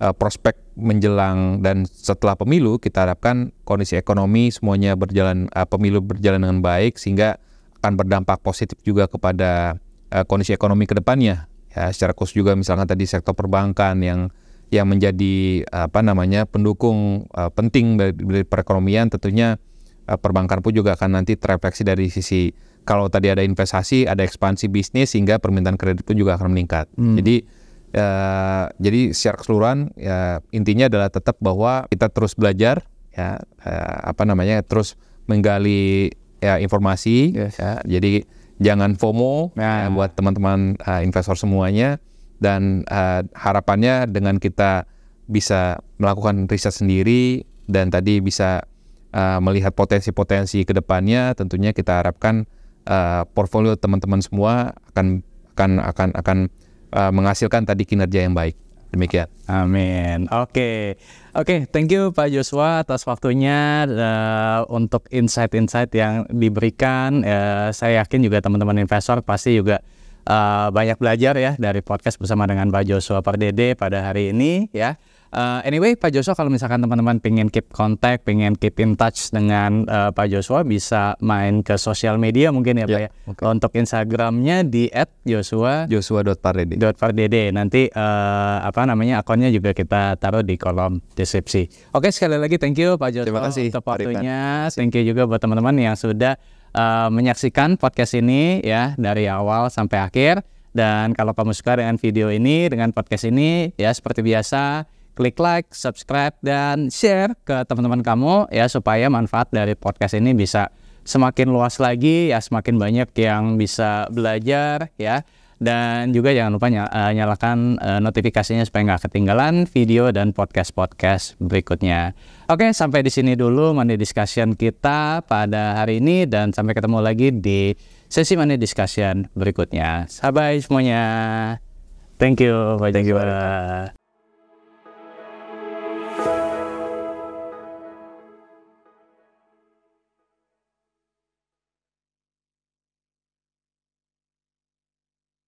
Speaker 2: uh, prospek menjelang dan setelah pemilu kita harapkan kondisi ekonomi semuanya berjalan uh, pemilu berjalan dengan baik sehingga akan berdampak positif juga kepada uh, kondisi ekonomi ke depannya ya secara khusus juga misalnya tadi sektor perbankan yang yang menjadi apa namanya pendukung uh, penting dari, dari perekonomian tentunya uh, perbankan pun juga akan nanti terefleksi dari sisi kalau tadi ada investasi ada ekspansi bisnis sehingga permintaan kredit pun juga akan meningkat hmm. jadi uh, jadi secara keseluruhan ya, intinya adalah tetap bahwa kita terus belajar ya uh, apa namanya terus menggali ya informasi yes. ya jadi jangan FOMO nah. uh, buat teman-teman uh, investor semuanya dan uh, harapannya dengan kita bisa melakukan riset sendiri dan tadi bisa uh, melihat potensi-potensi kedepannya tentunya kita harapkan uh, portfolio teman-teman semua akan akan akan akan uh, menghasilkan tadi kinerja yang baik. Demikian. Amin.
Speaker 1: Oke. Okay. Oke, okay, thank you Pak Joshua atas waktunya uh, untuk insight-insight yang diberikan. Uh, saya yakin juga teman-teman investor pasti juga uh, banyak belajar ya dari podcast bersama dengan Pak Joshua Pardede pada hari ini ya. Uh, anyway, Pak Joshua kalau misalkan teman-teman pengen keep contact, pengen keep in touch dengan uh, Pak Joshua bisa main ke sosial media mungkin ya, yeah, Pak ya. ya? Okay. Untuk Instagramnya di @joshua joshua.pardede. .pardede. Nanti uh, apa namanya akunnya juga kita taruh di kolom deskripsi. Oke, okay, sekali lagi thank you Pak Joshua Terima kasih, untuk waktunya. Thank you juga buat teman-teman yang sudah uh, menyaksikan podcast ini ya dari awal sampai akhir. Dan kalau kamu suka dengan video ini, dengan podcast ini, ya seperti biasa klik like, subscribe, dan share ke teman-teman kamu ya supaya manfaat dari podcast ini bisa semakin luas lagi ya semakin banyak yang bisa belajar ya dan juga jangan lupa eh, nyalakan eh, notifikasinya supaya nggak ketinggalan video dan podcast-podcast berikutnya. Oke, sampai di sini dulu Money Discussion kita pada hari ini dan sampai ketemu lagi di sesi Money Discussion berikutnya. Bye semuanya. Thank you. Bye Thank you.